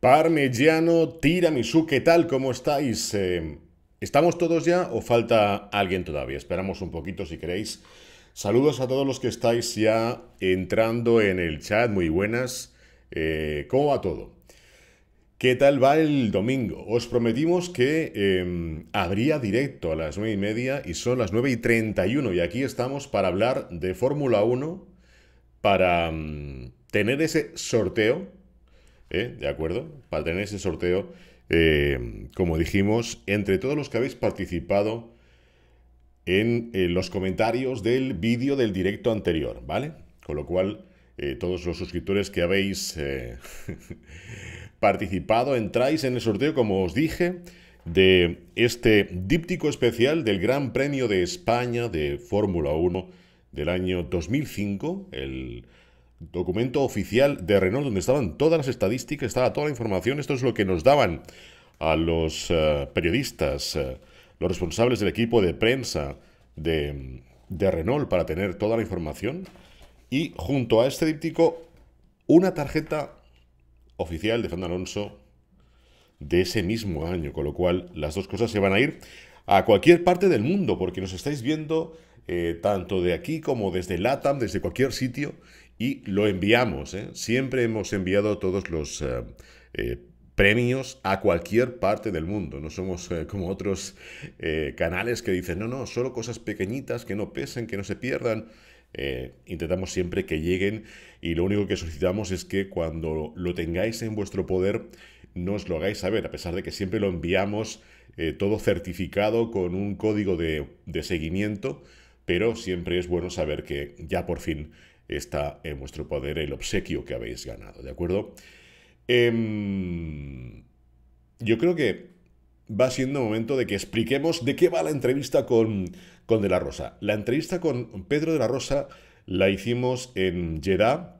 Parmigiano, Tiramisu, ¿qué tal? ¿Cómo estáis? Eh, ¿Estamos todos ya o falta alguien todavía? Esperamos un poquito si queréis. Saludos a todos los que estáis ya entrando en el chat. Muy buenas. Eh, ¿Cómo va todo? ¿Qué tal va el domingo? Os prometimos que em, habría directo a las 9 y media y son las 9 y 31 y aquí estamos para hablar de Fórmula 1, para mm, tener ese sorteo ¿eh? ¿De acuerdo? Para tener ese sorteo, eh, como dijimos, entre todos los que habéis participado en eh, los comentarios del vídeo del directo anterior, ¿vale? Con lo cual, todos los suscriptores que habéis participado, entráis en el sorteo, como os dije, de este díptico especial del Gran Premio de España de Fórmula 1 del año 2005, el documento oficial de Renault donde estaban todas las estadísticas, estaba toda la información. Esto es lo que nos daban a los eh, periodistas, eh, los responsables del equipo de prensa de, Renault para tener toda la información. Y junto a este díptico, una tarjeta oficial de Fernando Alonso de ese mismo año, con lo cual las dos cosas se van a ir a cualquier parte del mundo, porque nos estáis viendo eh, tanto de aquí como desde LATAM, desde cualquier sitio, y lo enviamos. ¿eh? Siempre hemos enviado todos los eh, eh, premios a cualquier parte del mundo. No somos eh, como otros canales que dicen, no, no, solo cosas pequeñitas que no pesen, que no se pierdan. intentamos siempre que lleguen y lo único que solicitamos es que cuando lo tengáis en vuestro poder, nos lo hagáis saber, a pesar de que siempre lo enviamos todo certificado con un código de seguimiento, pero siempre es bueno saber que ya por fin está en vuestro poder el obsequio que habéis ganado, ¿de acuerdo? Em, yo creo que va siendo momento de que expliquemos de qué va la entrevista con, con De la Rosa. La entrevista con Pedro De la Rosa la hicimos en Jeddah.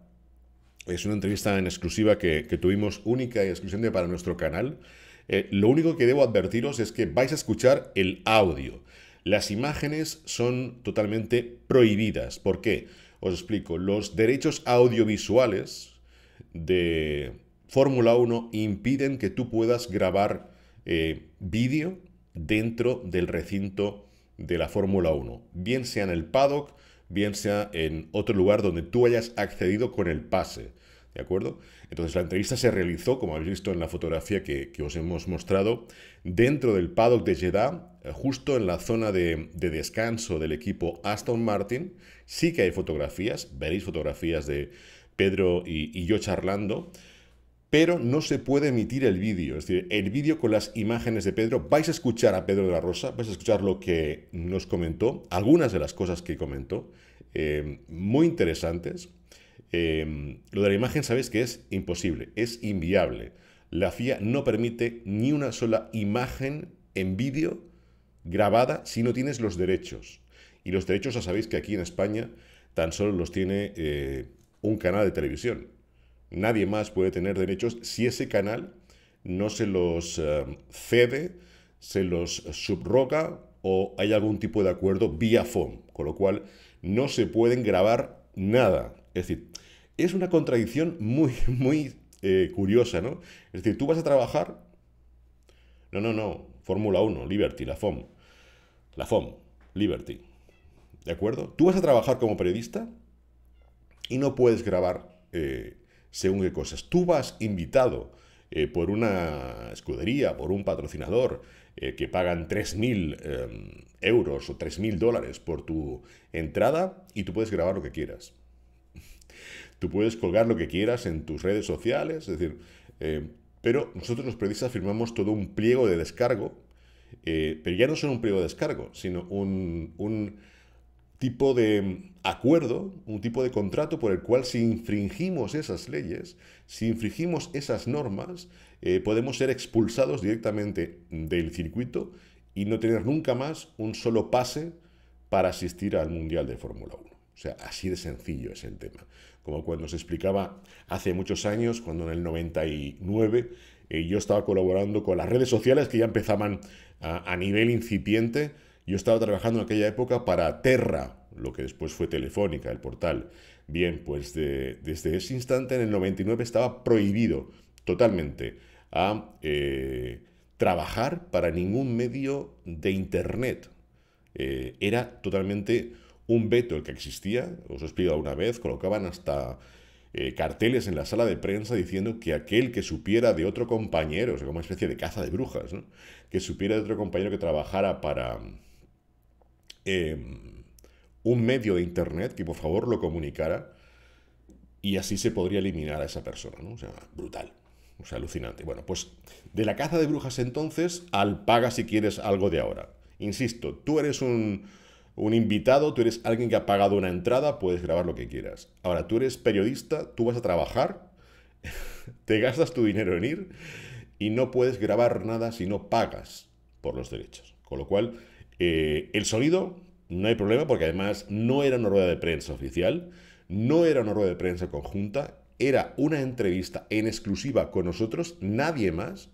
Es una entrevista en exclusiva que, tuvimos única y exclusivamente para nuestro canal. Eh, lo único que debo advertiros es que vais a escuchar el audio. Las imágenes son totalmente prohibidas. ¿Por qué? Os explico, los derechos audiovisuales de Fórmula 1 impiden que tú puedas grabar eh, vídeo dentro del recinto de la Fórmula 1, bien sea en el paddock, bien sea en otro lugar donde tú hayas accedido con el pase. ¿De acuerdo? Entonces la entrevista se realizó, como habéis visto en la fotografía que, os hemos mostrado, dentro del paddock de Jeddah, eh, justo en la zona de descanso del equipo Aston Martin, Sí que hay fotografías, veréis fotografías de Pedro y, yo charlando, pero no se puede emitir el vídeo. Es decir, el vídeo con las imágenes de Pedro, vais a escuchar a Pedro de la Rosa, vais a escuchar lo que nos comentó, algunas de las cosas que comentó, eh, muy interesantes. Eh, lo de la imagen, sabéis que es imposible, es inviable. La FIA no permite ni una sola imagen en vídeo grabada si no tienes los derechos. Y los derechos ya sabéis que aquí en España tan solo los tiene eh, un canal de televisión. Nadie más puede tener derechos si ese canal no se los eh, cede, se los subroga o hay algún tipo de acuerdo vía FOM, con lo cual no se pueden grabar nada. Es decir, es una contradicción muy, muy eh, curiosa, ¿no? Es decir, tú vas a trabajar... No, no, no, Fórmula 1, Liberty, la FOM. La FOM, Liberty. ¿De acuerdo? Tú vas a trabajar como periodista y no puedes grabar eh, según qué cosas. Tú vas invitado eh, por una escudería, por un patrocinador eh, que pagan 3.000 em, euros o 3.000 dólares por tu entrada y tú puedes grabar lo que quieras. Tú puedes colgar lo que quieras en tus redes sociales, es decir, em, pero nosotros los periodistas firmamos todo un pliego de descargo, pero ya no solo un pliego de descargo, sino un, un tipo de acuerdo, un tipo de contrato por el cual si infringimos esas leyes, si infringimos esas normas, eh, podemos ser expulsados directamente del circuito y no tener nunca más un solo pase para asistir al Mundial de Fórmula 1. O sea, así de sencillo es el tema. Como cuando se explicaba hace muchos años, cuando en el 99 eh, yo estaba colaborando con las redes sociales que ya empezaban a nivel incipiente, yo estaba trabajando en aquella época para Terra, lo que después fue Telefónica, el portal. Bien, pues desde ese instante, en el 99, estaba prohibido totalmente a eh, trabajar para ningún medio de Internet. Eh, era totalmente un veto el que existía, os he explicado una vez, colocaban hasta eh, carteles en la sala de prensa diciendo que aquel que supiera de otro compañero, o sea, como una especie de caza de brujas, que supiera de otro compañero que trabajara para Em, un medio de Internet que por favor lo comunicara y así se podría eliminar a esa persona, ¿no? O sea, brutal. O sea, alucinante. Bueno, pues de la caza de brujas entonces al paga si quieres algo de ahora. Insisto, tú eres un, un invitado, tú eres alguien que ha pagado una entrada, puedes grabar lo que quieras. Ahora, tú eres periodista, tú vas a trabajar, te gastas tu dinero en ir y no puedes grabar nada si no pagas por los derechos. Con lo cual, eh, el sonido, no hay problema porque además no era una rueda de prensa oficial, no era una rueda de prensa conjunta, era una entrevista en exclusiva con nosotros, nadie más.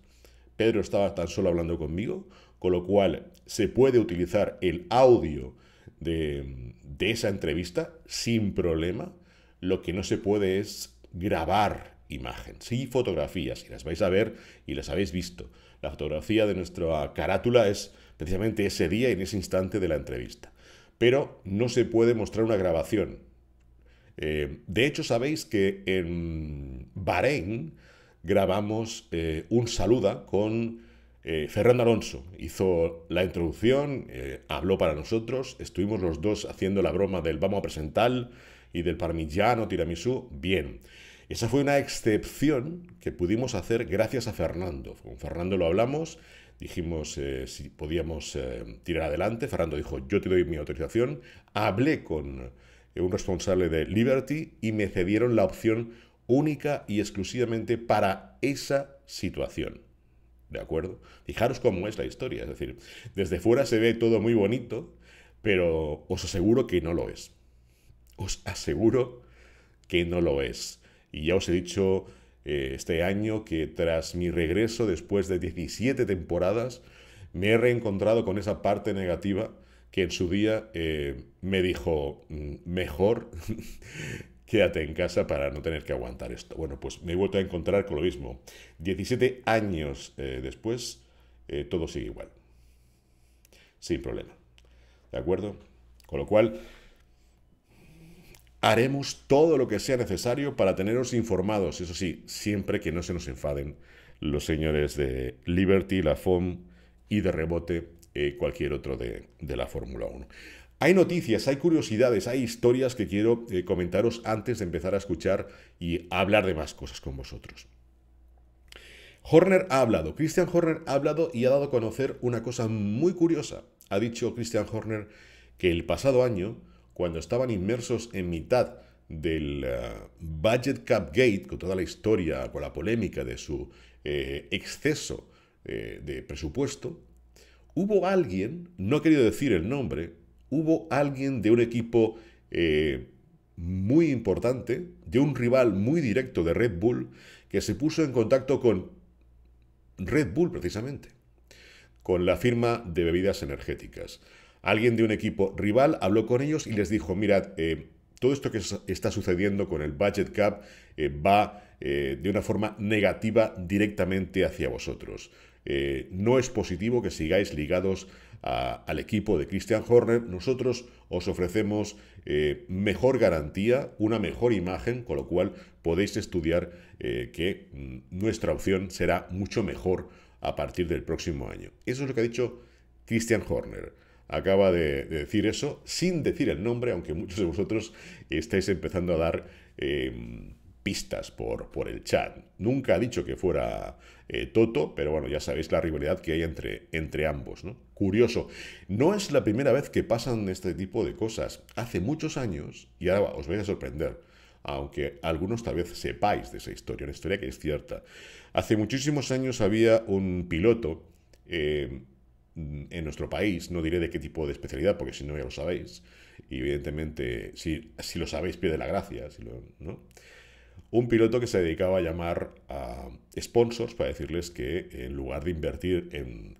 Pedro estaba tan solo hablando conmigo, con lo cual se puede utilizar el audio de, esa entrevista sin problema. Lo que no se puede es grabar imágenes sí fotografías, y las vais a ver y las habéis visto, la fotografía de nuestra carátula es precisamente ese día y en ese instante de la entrevista. Pero no se puede mostrar una grabación. Eh, de hecho, sabéis que en Bahrein grabamos eh, un saluda con eh, Fernando Alonso. Hizo la introducción, habló para nosotros, estuvimos los dos haciendo la broma del vamos a presentar y del parmigiano tiramisú, bien. Esa fue una excepción que pudimos hacer gracias a Fernando. Con Fernando lo hablamos, dijimos eh, si podíamos eh, tirar adelante. Fernando dijo, yo te doy mi autorización. Hablé con eh, un responsable de Liberty y me cedieron la opción única y exclusivamente para esa situación. ¿De acuerdo? Fijaros cómo es la historia. Es decir, desde fuera se ve todo muy bonito, pero os aseguro que no lo es. Os aseguro que no lo es. Y ya os he dicho eh, este año que tras mi regreso, después de 17 temporadas, me he reencontrado con esa parte negativa que en su día eh, me dijo, mm, mejor quédate en casa para no tener que aguantar esto. Bueno, pues me he vuelto a encontrar con lo mismo. 17 años eh, después, todo sigue igual. Sin problema. ¿De acuerdo? Con lo cual, Haremos todo lo que sea necesario para teneros informados, eso sí, siempre que no se nos enfaden los señores de Liberty, la FOM y de rebote eh, cualquier otro de, la Fórmula 1. Hay noticias, hay curiosidades, hay historias que quiero eh, comentaros antes de empezar a escuchar y hablar de más cosas con vosotros. Horner ha hablado, Christian Horner ha hablado y ha dado a conocer una cosa muy curiosa. Ha dicho Christian Horner que el pasado año cuando estaban inmersos en mitad del eh, Budget Cap Gate, con toda la historia, con la polémica de su eh, exceso eh, de presupuesto, hubo alguien, no he querido decir el nombre, hubo alguien de un equipo muy importante, de un rival muy directo de Red Bull, que se puso en contacto con Red Bull precisamente, con la firma de bebidas energéticas. Alguien de un equipo rival habló con ellos y les dijo, mirad, eh, todo esto que está sucediendo con el budget cap eh, va eh, de una forma negativa directamente hacia vosotros. no es positivo que sigáis ligados al equipo de Christian Horner. Nosotros os ofrecemos mejor garantía, una mejor imagen, con lo cual podéis estudiar que mm, nuestra opción será mucho mejor a partir del próximo año. Eso es lo que ha dicho Christian Horner acaba de, decir eso sin decir el nombre, aunque muchos de vosotros estáis empezando a dar em, pistas por, por, el chat. Nunca ha dicho que fuera eh, Toto, pero bueno, ya sabéis la rivalidad que hay entre, entre ambos. ¿no? Curioso, no es la primera vez que pasan este tipo de cosas. Hace muchos años, y ahora os vais a sorprender, aunque algunos tal vez sepáis de esa historia, una historia que es cierta. Hace muchísimos años había un piloto em, en nuestro país, no diré de qué tipo de especialidad, porque si no ya lo sabéis, y evidentemente si, si lo sabéis pierde la gracia, si ¿no? un piloto que se dedicaba a llamar a sponsors para decirles que en lugar de invertir en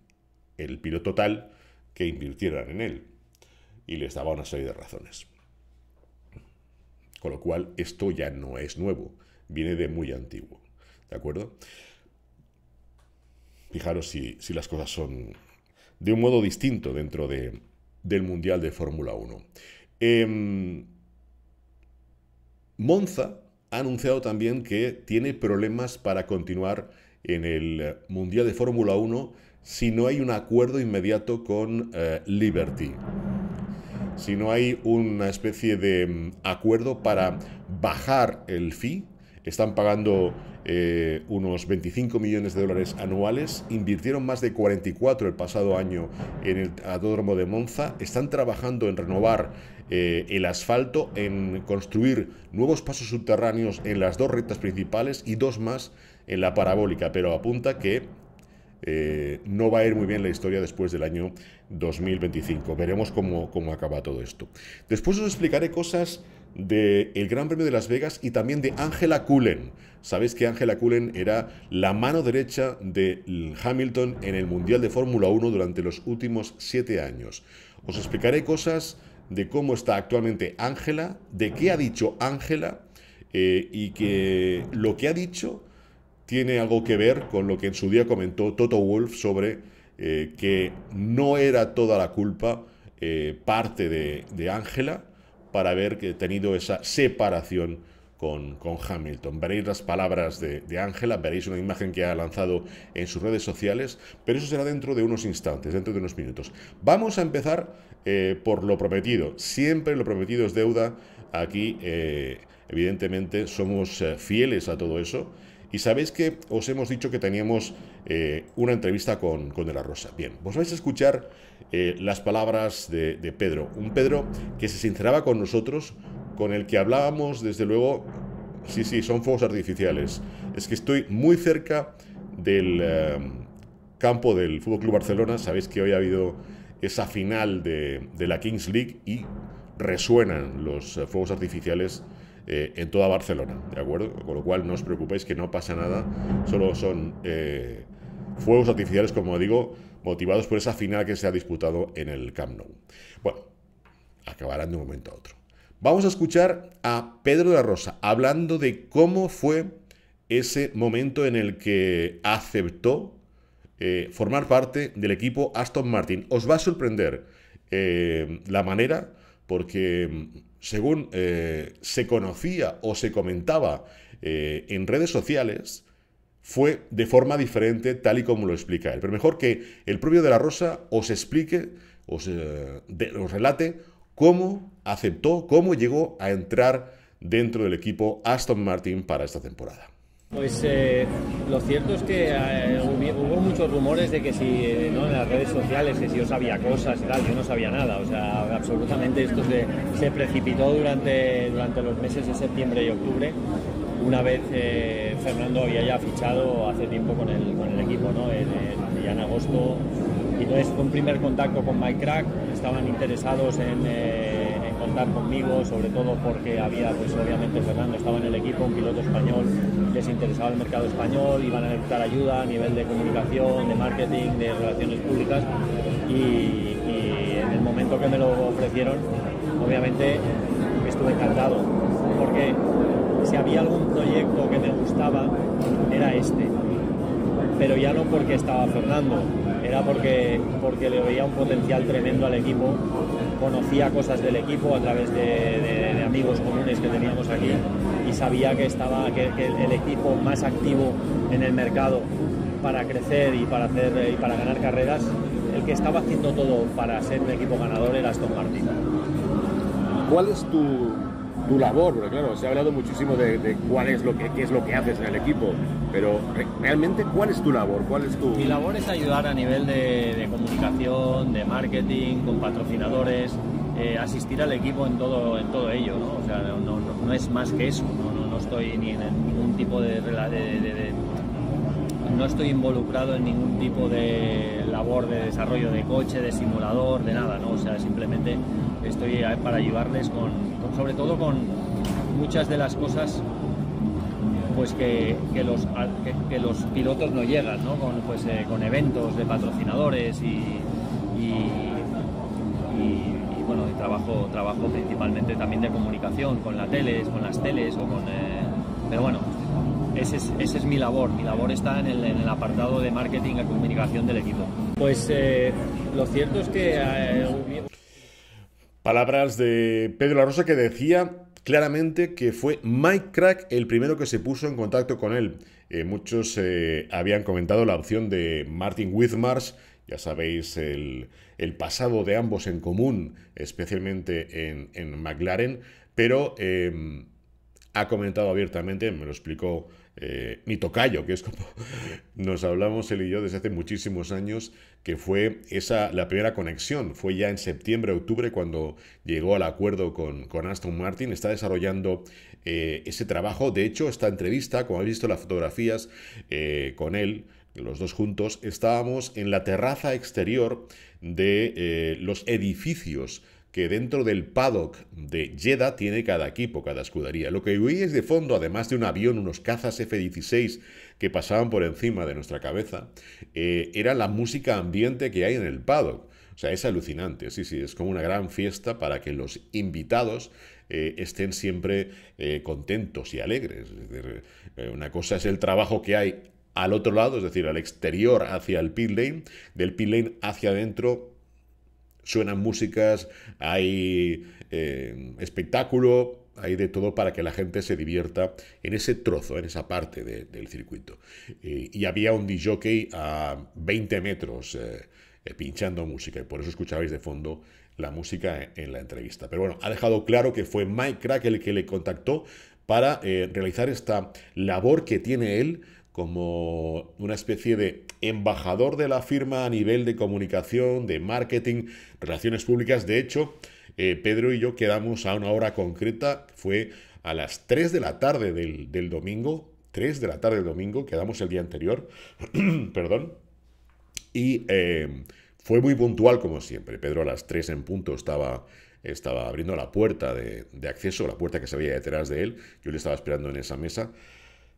el piloto tal, que invirtieran en él, y les daba una serie de razones. Con lo cual, esto ya no es nuevo, viene de muy antiguo, ¿de acuerdo? Fijaros si, si las cosas son de un modo distinto dentro del Mundial de Fórmula 1. Em, Monza ha anunciado también que tiene problemas para continuar en el Mundial de Fórmula 1 si no hay un acuerdo inmediato con eh, Liberty. Si no hay una especie de mm, acuerdo para bajar el fee, están pagando eh, unos 25 millones de dólares anuales, invirtieron más de 44 el pasado año en el Autódromo de Monza, están trabajando en renovar eh, el asfalto, en construir nuevos pasos subterráneos en las dos rectas principales y dos más en la parabólica, pero apunta que eh, no va a ir muy bien la historia después del año 2025. Veremos cómo, cómo acaba todo esto. Después os explicaré cosas del Gran Premio de Las Vegas y también de Ángela Cullen. Sabéis que Ángela Cullen era la mano derecha de Hamilton en el Mundial de Fórmula 1 durante los últimos siete años. Os explicaré cosas de cómo está actualmente Ángela, de qué ha dicho Ángela eh, y que lo que ha dicho tiene algo que ver con lo que en su día comentó Toto Wolf sobre eh, que no era toda la culpa eh, parte de Ángela para haber tenido esa separación con, con Hamilton. Veréis las palabras de Ángela, veréis una imagen que ha lanzado en sus redes sociales, pero eso será dentro de unos instantes, dentro de unos minutos. Vamos a empezar eh, por lo prometido. Siempre lo prometido es deuda. Aquí, eh, evidentemente, somos eh, fieles a todo eso. Y sabéis que os hemos dicho que teníamos una entrevista con, con De La Rosa. Bien, vos vais a escuchar eh, las palabras de, Pedro. Un Pedro que se sinceraba con nosotros, con el que hablábamos, desde luego, sí, sí, son fuegos artificiales. Es que estoy muy cerca del eh, campo del Fútbol Club Barcelona. Sabéis que hoy ha habido esa final de, la Kings League y resuenan los eh, fuegos artificiales en toda Barcelona, ¿de acuerdo? Con lo cual no os preocupéis que no pasa nada, solo son fuegos artificiales, como digo, motivados por esa final que se ha disputado en el Camp Nou. Bueno, acabarán de un momento a otro. Vamos a escuchar a Pedro de la Rosa hablando de cómo fue ese momento en el que aceptó eh, formar parte del equipo Aston Martin. Os va a sorprender eh, la manera porque mm, según eh, se conocía o se comentaba en redes sociales, fue de forma diferente tal y como lo explica él. Pero mejor que el propio de la Rosa os explique, os, eh, relate cómo aceptó, cómo llegó a entrar dentro del equipo Aston Martin para esta temporada. Pues eh, lo cierto es que eh, hubo, muchos rumores de que si ¿no? en las redes sociales que si yo sabía cosas y tal, yo no sabía nada, o sea, absolutamente esto se, precipitó durante, durante los meses de septiembre y octubre una vez eh, Fernando había ya fichado hace tiempo con el, equipo, ya en agosto. Y entonces fue un primer contacto con Mike Crack, estaban interesados eh, en, contar conmigo, sobre todo porque había, pues obviamente Fernando estaba en el equipo, un piloto español, que les interesaba el mercado español, iban a necesitar ayuda a nivel de comunicación, de marketing, de relaciones públicas. Y, y en el momento que me lo ofrecieron, obviamente estuve encantado, porque si había algún proyecto que me gustaba, era este. Pero ya no porque estaba Fernando, era porque, porque le veía un potencial tremendo al equipo, conocía cosas del equipo a través de, amigos comunes que teníamos aquí y sabía que estaba el, equipo más activo en el mercado para crecer y para, eh, y para ganar carreras, el que estaba haciendo todo para ser un equipo ganador era Aston Martin. ¿Cuál es tu tu labor, claro, se ha hablado muchísimo de, cuál es lo que, qué es lo que haces en el equipo, pero realmente cuál es tu labor, cuál es tu... Mi labor es ayudar a nivel de, comunicación, de marketing, con patrocinadores, eh, asistir al equipo en todo, en todo ello, ¿no? O sea, no, es más que eso, no, no estoy ni en ningún tipo de, de, No estoy involucrado en ningún tipo de labor de desarrollo de coche, de simulador, de nada, ¿no? O sea, simplemente estoy para ayudarles con sobre todo con muchas de las cosas pues que, que los, que, los pilotos no llegan, ¿no? Con, pues, eh, con eventos de patrocinadores y, y, bueno, trabajo, trabajo principalmente también de comunicación con la teles, con las teles o con... Eh, pero bueno, esa es, ese es mi labor, mi labor está en el, en el apartado de marketing y comunicación del equipo. Pues eh, lo cierto es que... Palabras de Pedro La Rosa que decía claramente que fue Mike Crack el primero que se puso en contacto con él. Eh, muchos eh, habían comentado la opción de Martin Withmarsh. ya sabéis el, pasado de ambos en común, especialmente en, McLaren, pero em, ha comentado abiertamente, me lo explicó eh, mi tocayo, que es como nos hablamos él y yo desde hace muchísimos años, que fue esa la primera conexión. Fue ya en septiembre, octubre, cuando llegó al acuerdo con, con Aston Martin. Está desarrollando eh, ese trabajo. De hecho, esta entrevista, como habéis visto las fotografías eh, con él, los dos juntos, estábamos en la terraza exterior de los edificios que dentro del paddock de Jeddah tiene cada equipo, cada escudería. Lo que oí de fondo, además de un avión, unos cazas F-16 que pasaban por encima de nuestra cabeza, eh, era la música ambiente que hay en el paddock. O sea, es alucinante, sí, sí, es como una gran fiesta para que los invitados eh, estén siempre eh, contentos y alegres. una cosa es el trabajo que hay al otro lado, es decir, al exterior hacia el pit lane, del pit lane hacia adentro Suenan músicas, hay eh, espectáculo, hay de todo para que la gente se divierta en ese trozo, en esa parte del circuito. Eh, y había un D-Jockey a 20 metros eh, pinchando música, y por eso escuchabais de fondo la música en, la entrevista. Pero bueno, ha dejado claro que fue Mike Crack el que le contactó para realizar esta labor que tiene él como una especie de embajador de la firma a nivel de comunicación, de marketing, relaciones públicas. De hecho, eh, Pedro y yo quedamos a una hora concreta, fue a las 3 de la tarde del, domingo, 3 de la tarde del domingo, quedamos el día anterior, perdón, y em, fue muy puntual como siempre. Pedro a las 3 en punto estaba, estaba abriendo la puerta de, de acceso, la puerta que se veía detrás de él, yo le estaba esperando en esa mesa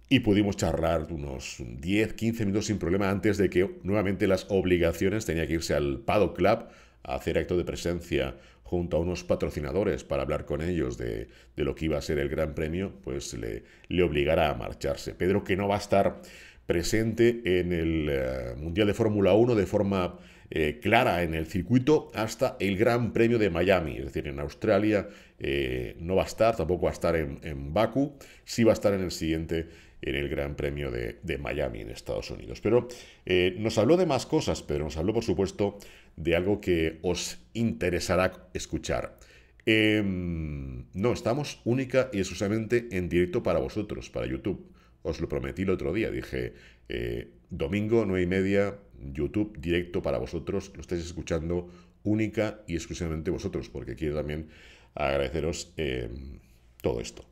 y pudimos charlar unos 10, 15 minutos sin problema antes de que nuevamente las obligaciones tenía que irse al Pado Club a hacer acto de presencia junto a unos patrocinadores para hablar con ellos de, lo que iba a ser el Gran Premio, pues le, le obligará a marcharse. Pedro que no va a estar presente en el eh, Mundial de Fórmula 1 de forma eh, clara en el circuito hasta el Gran Premio de Miami, es decir, en Australia eh, no va a estar, tampoco va a estar en, en Baku, sí va a estar en el siguiente en el Gran Premio de, Miami en Estados Unidos. Pero eh, nos habló de más cosas, pero nos habló por supuesto de algo que os interesará escuchar. Em, no, estamos única y exclusivamente en directo para vosotros, para YouTube. Os lo prometí el otro día, dije, eh, domingo nueve y media, YouTube directo para vosotros, lo estáis escuchando única y exclusivamente vosotros, porque quiero también agradeceros em, todo esto.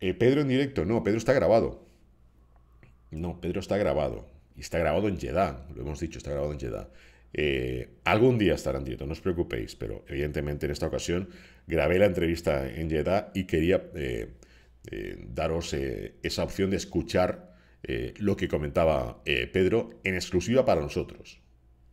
Eh, Pedro en directo, no, Pedro está grabado, no, Pedro está grabado. Y está grabado en Jeddah, lo hemos dicho, está grabado en Jeddah. Eh, algún día estarán en no os preocupéis, pero evidentemente en esta ocasión grabé la entrevista en Jeddah y quería eh, eh, daros esa opción de escuchar lo que comentaba Pedro en exclusiva para nosotros.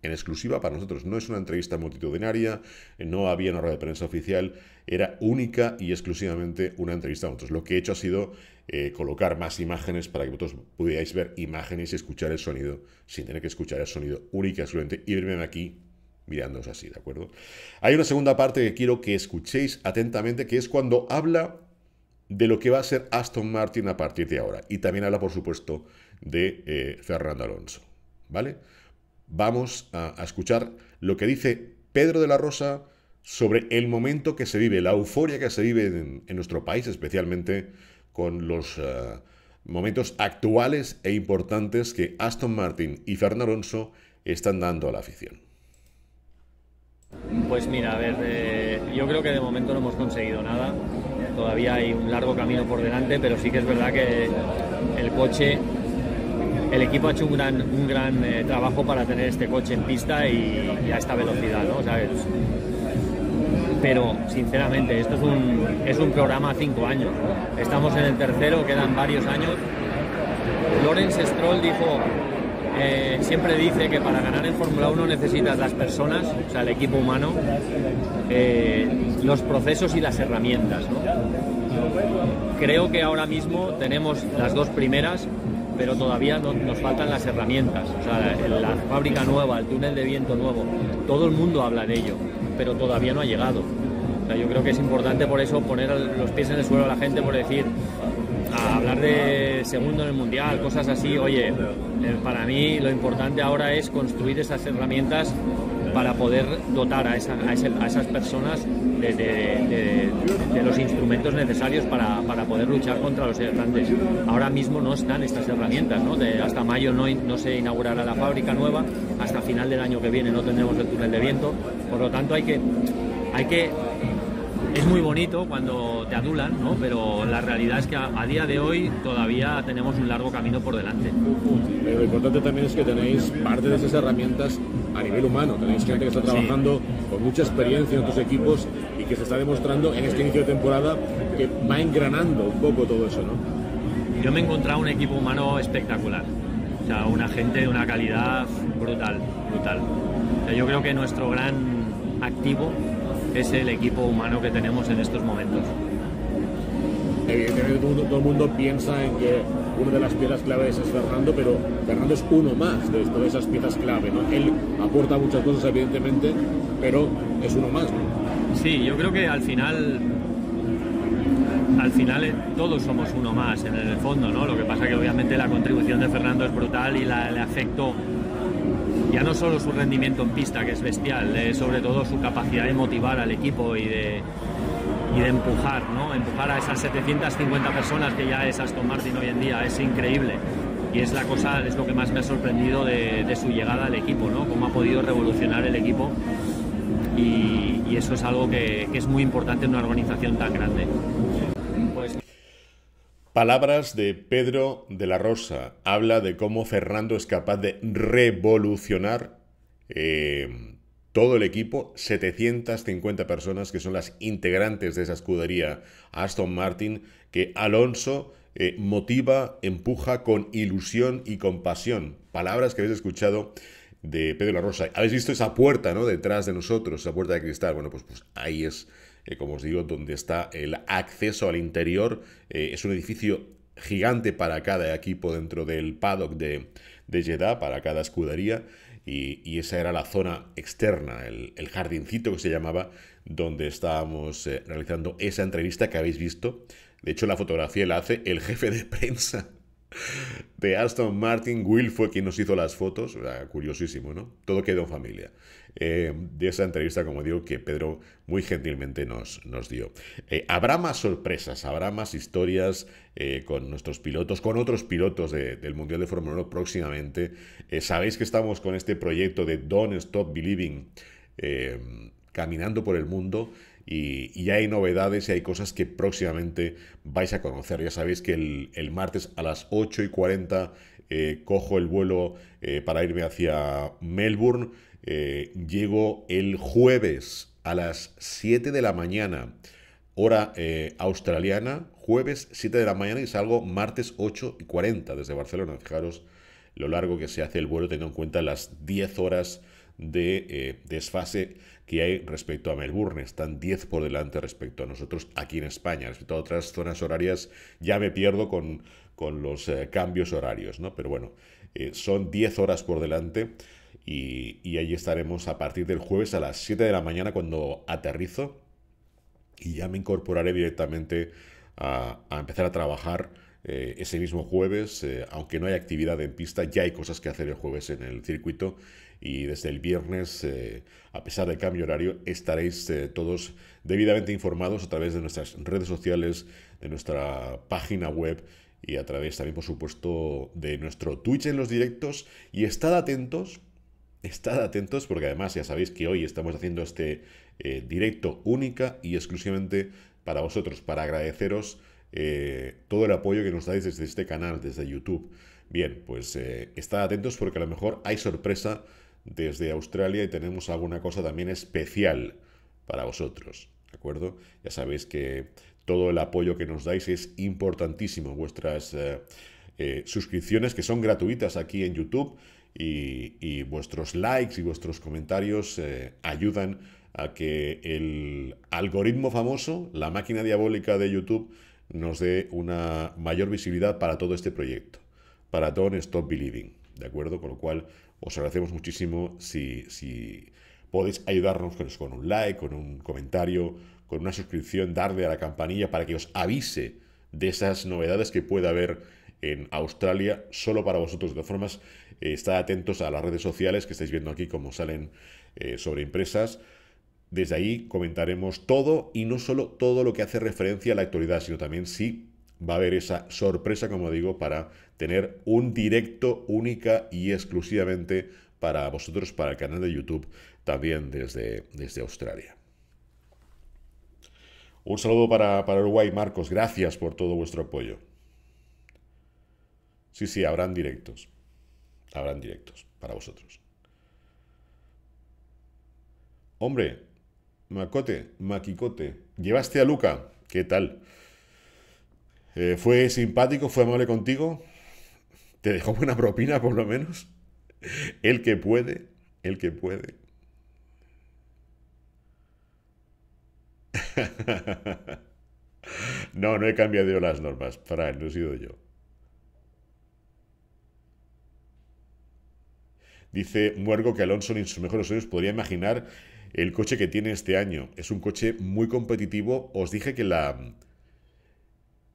En exclusiva para nosotros. No es una entrevista multitudinaria, no había una rueda de prensa oficial, era única y exclusivamente una entrevista a nosotros. Lo que he hecho ha sido eh, colocar más imágenes para que vosotros pudierais ver imágenes y escuchar el sonido sin tener que escuchar el sonido único y y verme aquí mirándoos así, ¿de acuerdo? Hay una segunda parte que quiero que escuchéis atentamente, que es cuando habla de lo que va a ser Aston Martin a partir de ahora. Y también habla, por supuesto, de eh, Fernando Alonso, ¿vale? Vamos a, escuchar lo que dice Pedro de la Rosa sobre el momento que se vive, la euforia que se vive en nuestro país, especialmente con los eh, momentos actuales e importantes que Aston Martin y Fernando Alonso están dando a la afición. Pues mira, a ver, eh, yo creo que de momento no hemos conseguido nada. Todavía hay un largo camino por delante, pero sí que es verdad que el coche, el equipo ha hecho un gran, un gran eh, trabajo para tener este coche en pista y, y a esta velocidad, ¿no? O pero sinceramente esto es un, es programa a cinco años. Estamos en el tercero, quedan varios años. Lorenz Stroll dijo, eh, siempre dice que para ganar en Fórmula 1 necesitas las personas, o sea, el equipo humano, eh, los procesos y las herramientas. Creo que ahora mismo tenemos las dos primeras, pero todavía nos faltan las herramientas, o sea, la fábrica nueva, el túnel de viento nuevo. Todo el mundo habla de ello pero todavía no ha llegado. yo creo que es importante por eso poner los pies en el suelo a la gente por decir, hablar de segundo en el mundial, cosas así. Oye, eh, para mí lo importante ahora es construir esas herramientas para poder dotar a, a, esas personas de, los instrumentos necesarios para, para, poder luchar contra los errantes. Ahora mismo no están estas herramientas, ¿no? hasta mayo no, no se inaugurará la fábrica nueva, hasta final del año que viene no tendremos el túnel de viento, por lo tanto hay que, hay que es muy bonito cuando te adulan, ¿no? pero la realidad es que a, día de hoy todavía tenemos un largo camino por delante. lo importante también es que tenéis parte de esas herramientas a nivel humano. Tenéis gente que está trabajando con mucha experiencia en otros equipos y que se está demostrando en este inicio de temporada que va engranando un poco todo eso, ¿no? Yo me he encontrado un equipo humano espectacular. O sea, una gente de una calidad brutal, brutal. yo creo que nuestro gran activo es el equipo humano que tenemos en estos momentos. Evidentemente todo el mundo piensa en que una de las piezas clave es Fernando, pero Fernando es uno más de, todas esas piezas clave. ¿no? Él aporta muchas cosas, evidentemente, pero es uno más. Sí, yo creo que al final al final eh, todos somos uno más en el fondo, ¿no? Lo que pasa que obviamente la contribución de Fernando es brutal y le afectó ya no solo su rendimiento en pista, que es bestial, eh, sobre todo su capacidad de motivar al equipo y de, y de empujar, ¿no? Empujar a esas 750 personas que ya es Aston Martin hoy en día, es increíble. Y es la cosa, es lo que más me ha sorprendido de, su llegada al equipo, ¿no? Cómo ha podido revolucionar el equipo y, eso es algo que, es muy importante en una organización tan grande. Pues Palabras de Pedro de la Rosa. Habla de cómo Fernando es capaz de revolucionar eh, todo el equipo, 750 personas que son las integrantes de esa escudería Aston Martin, que Alonso eh, motiva, empuja con ilusión y con pasión. Palabras que habéis escuchado de Pedro La Rosa. Habéis visto esa puerta, ¿no? Detrás de nosotros, esa puerta de cristal. Bueno, pues, pues ahí es, eh, como os digo, donde está el acceso al interior. Eh, es un edificio gigante para cada equipo dentro del paddock de, de Jeddah, para cada escudería y, esa era la zona externa, el, jardincito que se llamaba, donde estábamos eh, realizando esa entrevista que habéis visto. De hecho, la fotografía la hace el jefe de prensa de Aston Martin. Will fue quien nos hizo las fotos, curiosísimo, ¿no? Todo quedó en familia. Eh, de esa entrevista, como digo, que Pedro muy gentilmente nos, nos dio. Eh, habrá más sorpresas, habrá más historias eh, con nuestros pilotos, con otros pilotos del Mundial de Fórmula 1 próximamente. Sabéis que estamos con este proyecto de Don't Stop Believing, caminando por el mundo y, hay novedades y hay cosas que próximamente vais a conocer. Ya sabéis que el, martes a las 8 y 40 eh, cojo el vuelo eh, para irme hacia Melbourne. Eh, llego el jueves a las 7 de la mañana, hora australiana, jueves 7 de la mañana y salgo martes 8 y 40 desde Barcelona. Fijaros lo largo que se hace el vuelo teniendo en cuenta las 10 horas de desfase que hay respecto a Melbourne. Están 10 por delante respecto a nosotros aquí en España. Respecto a otras zonas horarias ya me pierdo con, con los eh, cambios horarios, ¿no? Pero bueno, eh, son 10 horas por delante y, ahí estaremos a partir del jueves a las 7 de la mañana cuando aterrizo y ya me incorporaré directamente a, a empezar a trabajar eh, ese mismo jueves, aunque no hay actividad en pista, ya hay cosas que hacer el jueves en el circuito y desde el viernes, eh, a pesar del cambio horario, estaréis eh, todos debidamente informados a través de nuestras redes sociales, de nuestra página web y a través también, por supuesto, de nuestro Twitch en los directos. Y estad atentos, estad atentos porque además ya sabéis que hoy estamos haciendo este eh, directo única y exclusivamente para vosotros, para agradeceros todo el apoyo que nos dais desde este canal, desde YouTube. Bien, pues estad atentos porque a lo mejor hay sorpresa desde Australia y tenemos alguna cosa también especial para vosotros. ¿De acuerdo? Ya sabéis que todo el apoyo que nos dais es importantísimo. Vuestras eh, eh, suscripciones que son gratuitas aquí en YouTube y, vuestros likes y vuestros comentarios eh, ayudan a que el algoritmo famoso, la máquina diabólica de YouTube, nos dé una mayor visibilidad para todo este proyecto, para don't Stop Believing, ¿de acuerdo? Con lo cual os agradecemos muchísimo si, podéis ayudarnos con, un like, con un comentario, con una suscripción, darle a la campanilla para que os avise de esas novedades que pueda haber en Australia, solo para vosotros. De todas formas, eh, estad atentos a las redes sociales que estáis viendo aquí, como salen eh, sobre empresas. Desde ahí comentaremos todo y no solo todo lo que hace referencia a la actualidad, sino también si va a haber esa sorpresa, como digo, para tener un directo única y exclusivamente para vosotros, para el canal de YouTube, también desde, desde Australia. Un saludo para, Uruguay, Marcos. Gracias por todo vuestro apoyo. Sí, sí, habrán directos. Habrán directos para vosotros. Hombre, Macote, Maquicote, ¿llevaste a Luca? ¿Qué tal? Eh, ¿Fue simpático? ¿Fue amable contigo? te dejó buena propina por lo menos. El que puede, el que puede. No, no he cambiado las normas, Fran, no he sido yo. Dice Muergo que Alonso en sus mejores sueños podría imaginar el coche que tiene este año. Es un coche muy competitivo. Os dije que la...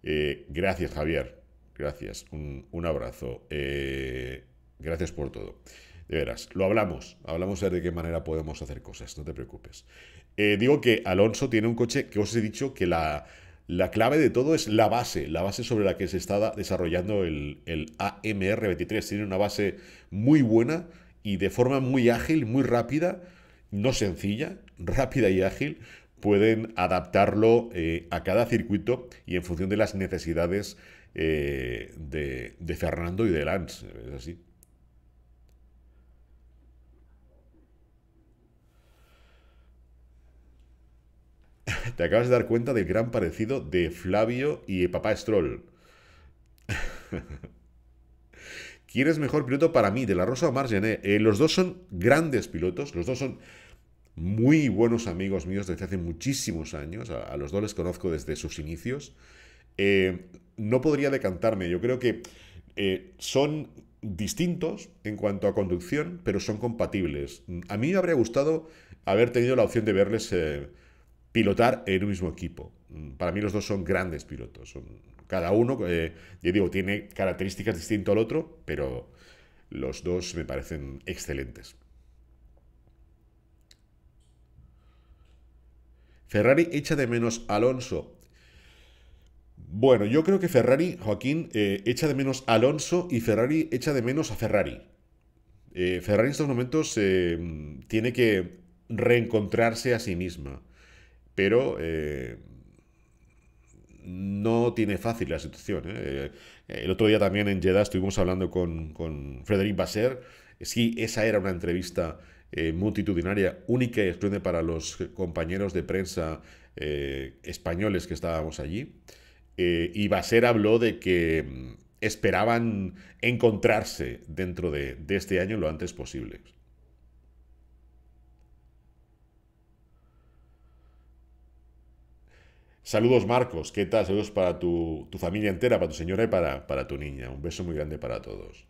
Eh, gracias, Javier. Gracias, un, abrazo. Eh, gracias por todo. De veras, lo hablamos. Hablamos de qué manera podemos hacer cosas, no te preocupes. Eh, digo que Alonso tiene un coche que os he dicho que la, la clave de todo es la base, la base sobre la que se está desarrollando el, AMR23. Tiene una base muy buena y de forma muy ágil, muy rápida, no sencilla, rápida y ágil, pueden adaptarlo eh, a cada circuito y en función de las necesidades eh, de, Fernando y de Lance, es así. Te acabas de dar cuenta del gran parecido de Flavio y Papá Stroll. ¿Quién es mejor piloto para mí, De La Rosa o Margené? Eh, los dos son grandes pilotos, los dos son muy buenos amigos míos desde hace muchísimos años, a, a los dos les conozco desde sus inicios. Eh, no podría decantarme. Yo creo que eh, son distintos en cuanto a conducción, pero son compatibles. A mí me habría gustado haber tenido la opción de verles eh, pilotar en un mismo equipo. Mm, para mí los dos son grandes pilotos. cada uno, yo digo, tiene características distintas al otro, pero los dos me parecen excelentes. Ferrari echa de menos Alonso. Bueno, yo creo que Ferrari, Joaquín, eh, echa de menos a Alonso y Ferrari echa de menos a Ferrari. Eh, Ferrari en estos momentos eh, tiene que reencontrarse a sí misma, pero no tiene fácil la situación. el otro día también en Jeddah estuvimos hablando con, con Frederic Basser, sí, esa era una entrevista multitudinaria, única y excluyente para los compañeros de prensa españoles que estábamos allí. Eh, y Basera habló de que mm, esperaban encontrarse dentro de, este año lo antes posible. Saludos Marcos, ¿qué tal? Saludos para tu, familia entera, para tu señora y para, tu niña. Un beso muy grande para todos.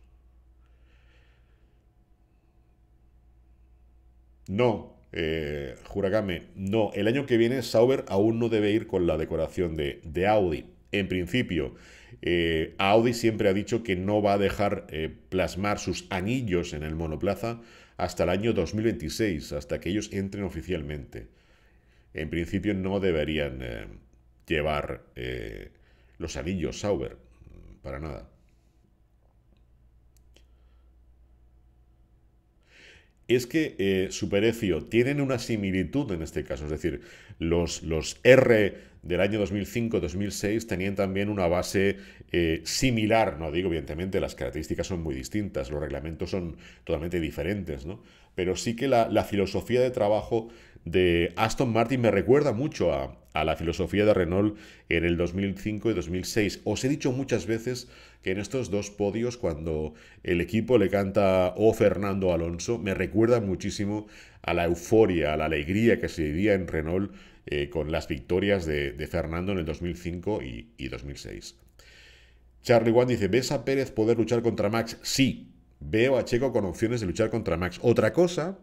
No, eh, Juragame, no. El año que viene Sauber aún no debe ir con la decoración de, de Audi. En principio, eh, Audi siempre ha dicho que no va a dejar eh, plasmar sus anillos en el monoplaza hasta el año 2026, hasta que ellos entren oficialmente. En principio no deberían eh, llevar los anillos Sauber, para nada. es que eh, Superecio tienen una similitud en este caso, es decir, los, los R del año 2005-2006 tenían también una base eh, similar, no digo evidentemente, las características son muy distintas, los reglamentos son totalmente diferentes, ¿no? pero sí que la, filosofía de trabajo de Aston Martin me recuerda mucho a, a la filosofía de Renault en el 2005 y 2006. Os he dicho muchas veces en estos dos podios, cuando el equipo le canta Oh Fernando Alonso, me recuerda muchísimo a la euforia, a la alegría que se vivía en Renault eh, con las victorias de, Fernando en el 2005 y, 2006. Charlie Wan dice, ¿ves a Pérez poder luchar contra Max? Sí, veo a Checo con opciones de luchar contra Max. Otra cosa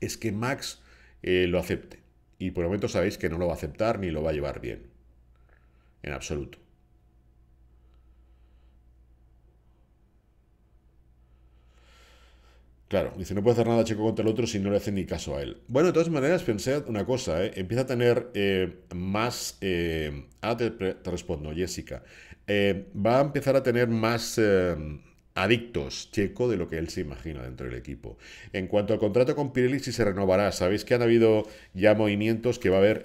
es que Max eh, lo acepte. Y por el momento sabéis que no lo va a aceptar ni lo va a llevar bien. En absoluto. Claro, dice, no puede hacer nada Checo contra el otro si no le hace ni caso a él. Bueno, de todas maneras, pensé una cosa, ¿eh? empieza a tener eh, más... ah, te, respondo, Jessica. va a empezar a tener más adictos Checo de lo que él se imagina dentro del equipo. En cuanto al contrato con Pirelli, si se renovará. Sabéis que han habido ya movimientos que va a haber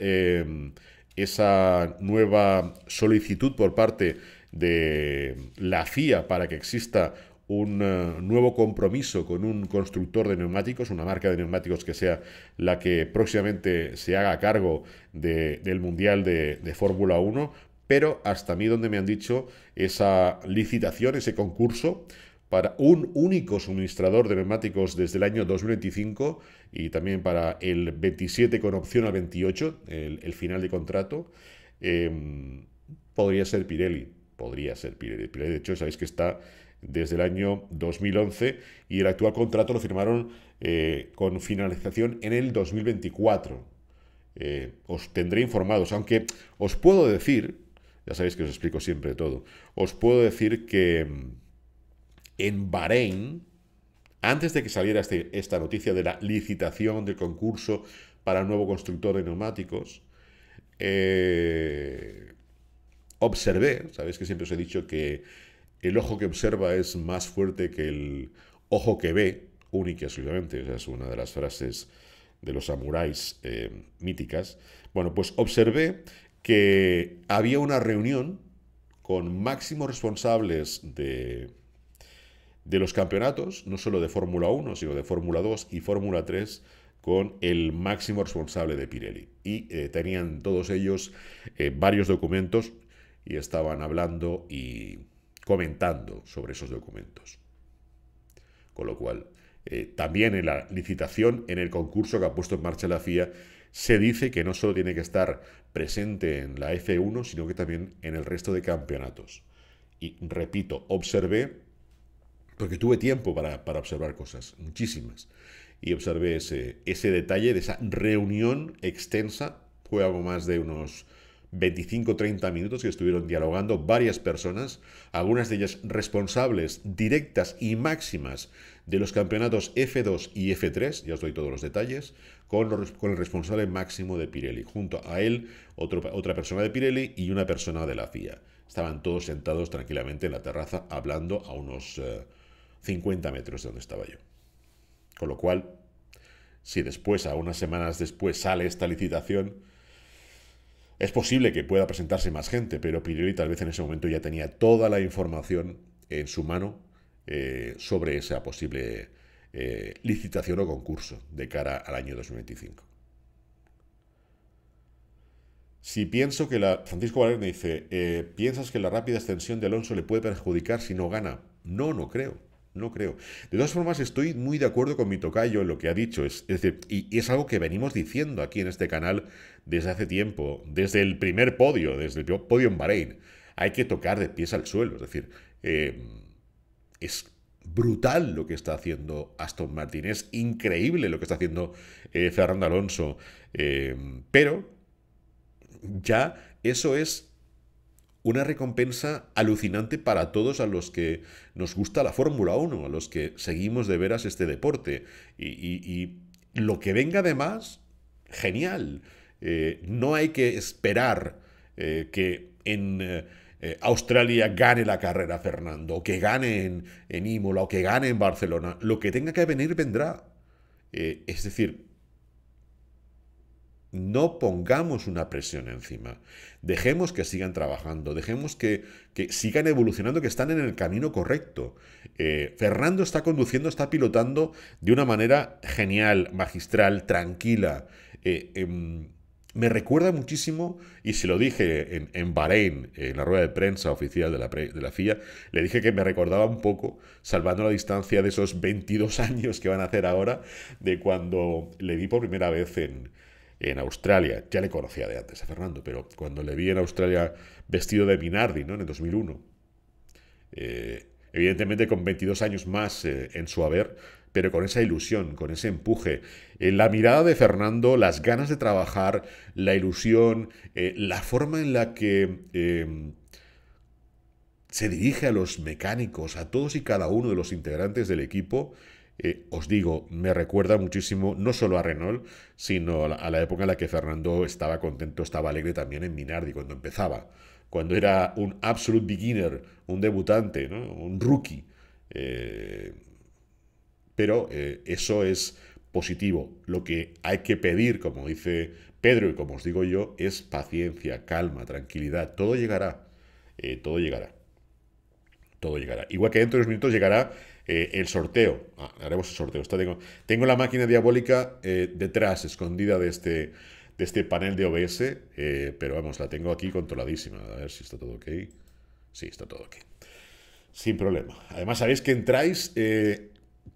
esa nueva solicitud por parte de la FIA para que exista un eh, nuevo compromiso con un constructor de neumáticos, una marca de neumáticos que sea la que próximamente se haga cargo del Mundial de, Fórmula 1, pero hasta mí donde me han dicho esa licitación, ese concurso para un único suministrador de neumáticos desde el año 2025 y también para el 27 con opción a 28, el, final de contrato, em, podría ser Pirelli. Podría ser Pirelli. Pirelli, de hecho, sabéis que está desde el año 2011 y el actual contrato lo firmaron eh, con finalización en el 2024. Eh, os tendré informados, aunque os puedo decir, ya sabéis que os explico siempre todo, os puedo decir que mm, en Bahrein, antes de que saliera este, esta noticia de la licitación del concurso para el nuevo constructor de neumáticos, eh, observé, sabéis que siempre os he dicho que el ojo que observa es más fuerte que el ojo que ve, única y exclusivamente, esa es una de las frases de los samuráis eh, míticas. Bueno, pues observé que había una reunión con máximos responsables de, de los campeonatos, no solo de Fórmula 1, sino de Fórmula 2 y Fórmula 3, con el máximo responsable de Pirelli. Y eh, tenían todos ellos eh, varios documentos y estaban hablando y comentando sobre esos documentos. Con lo cual, eh, también en la licitación, en el concurso que ha puesto en marcha la FIA, se dice que no solo tiene que estar presente en la F1, sino que también en el resto de campeonatos. Y repito, observé, porque tuve tiempo para, observar cosas, muchísimas, y observé ese, ese detalle de esa reunión extensa, fue algo más de unos 25-30 minutos que estuvieron dialogando varias personas, algunas de ellas responsables directas y máximas de los campeonatos F2 y F3, ya os doy todos los detalles, con, el responsable máximo de Pirelli. Junto a él, otra persona de Pirelli y una persona de la FIA. Estaban todos sentados tranquilamente en la terraza hablando a unos 50 eh, metros de donde estaba yo. Con lo cual, si después, a unas semanas después, sale esta licitación, es posible que pueda presentarse más gente, pero Pirelli tal vez en ese momento ya tenía toda la información en su mano eh, sobre esa posible eh, licitación o concurso de cara al año 2025. Si pienso que la. Francisco Valer dice: eh, ¿Piensas que la rápida extensión de Alonso le puede perjudicar si no gana? No, no creo. No creo. De todas formas, estoy muy de acuerdo con mi tocayo en lo que ha dicho. Es, y, es algo que venimos diciendo aquí en este canal desde hace tiempo, desde el primer podio, desde el podio en Bahrein. Hay que tocar de pies al suelo. Es decir, eh, es brutal lo que está haciendo Aston Martin. Es increíble lo que está haciendo eh, Fernando Alonso. Eh, pero ya eso es una recompensa alucinante para todos a los que nos gusta la Fórmula 1, a los que seguimos de veras este deporte. Y, lo que venga además, genial. Eh, no hay que esperar eh, que en eh, Australia gane la carrera Fernando, o que gane en, en, Imola, o que gane en Barcelona. Lo que tenga que venir vendrá. es decir, no pongamos una presión encima. Dejemos que sigan trabajando, dejemos que, sigan evolucionando, que están en el camino correcto. Eh, Fernando está conduciendo, está pilotando de una manera genial, magistral, tranquila. Eh, em, me recuerda muchísimo, y se lo dije en, Bahrein, en la rueda de prensa oficial de la, de la FIA, le dije que me recordaba un poco, salvando la distancia de esos 22 años que van a hacer ahora, de cuando le vi por primera vez en, en Australia, ya le conocía de antes a Fernando, pero cuando le vi en Australia vestido de Minardi, ¿no? En el 2001, eh, evidentemente con 22 años más eh, en su haber, pero con esa ilusión, con ese empuje. en eh, la mirada de Fernando, las ganas de trabajar, la ilusión, la forma en la que em, se dirige a los mecánicos, a todos y cada uno de los integrantes del equipo, eh, os digo, me recuerda muchísimo no solo a Renault, sino a la, época en la que Fernando estaba contento, estaba alegre también en Minardi cuando empezaba, cuando era un absolute beginner, un debutante, un rookie. Eh, pero eh, eso es positivo. Lo que hay que pedir, como dice Pedro y como os digo yo, es paciencia, calma, tranquilidad. Todo llegará. todo llegará todo llegará. Igual que dentro de unos minutos llegará eh, el sorteo, ah, haremos el sorteo. tengo, tengo, la máquina diabólica eh, detrás, escondida de este, de este panel de OBS, eh, pero vamos, la tengo aquí controladísima. A ver si está todo ok. Sí, está todo ok. Sin problema. Además, sabéis que entráis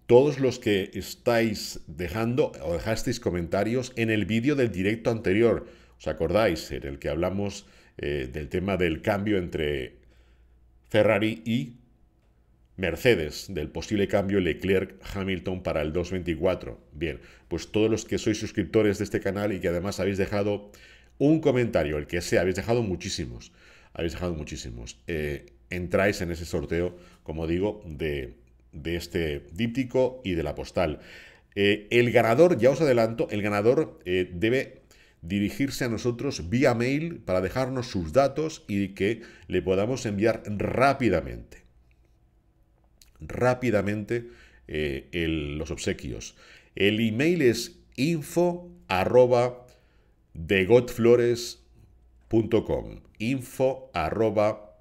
todos los que estáis dejando o dejasteis comentarios en el vídeo del directo anterior. ¿Os acordáis? En el que hablamos del tema del cambio entre Ferrari y Mercedes, del posible cambio Leclerc-Hamilton para el 224. Bien, pues todos los que sois suscriptores de este canal y que además habéis dejado un comentario, el que sea, habéis dejado muchísimos, habéis dejado muchísimos. Eh, entráis en ese sorteo, como digo, de, de este díptico y de la postal. Eh, el ganador, ya os adelanto, el ganador eh, debe dirigirse a nosotros vía mail para dejarnos sus datos y que le podamos enviar rápidamente rápidamente eh, los obsequios. El email es info arroba Info arroba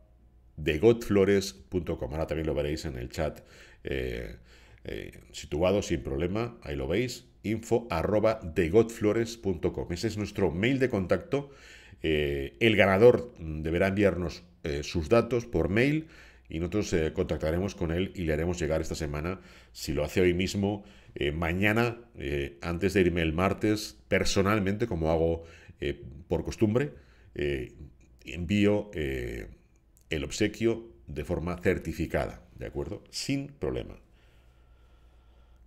Ahora también lo veréis en el chat eh, eh, situado sin problema. Ahí lo veis. Info arroba Ese es nuestro mail de contacto. el ganador deberá enviarnos sus datos por mail y nosotros eh, contactaremos con él y le haremos llegar esta semana, si lo hace hoy mismo, eh, mañana, eh, antes de irme el martes, personalmente, como hago por costumbre, envío el obsequio de forma certificada, ¿de acuerdo? Sin problema.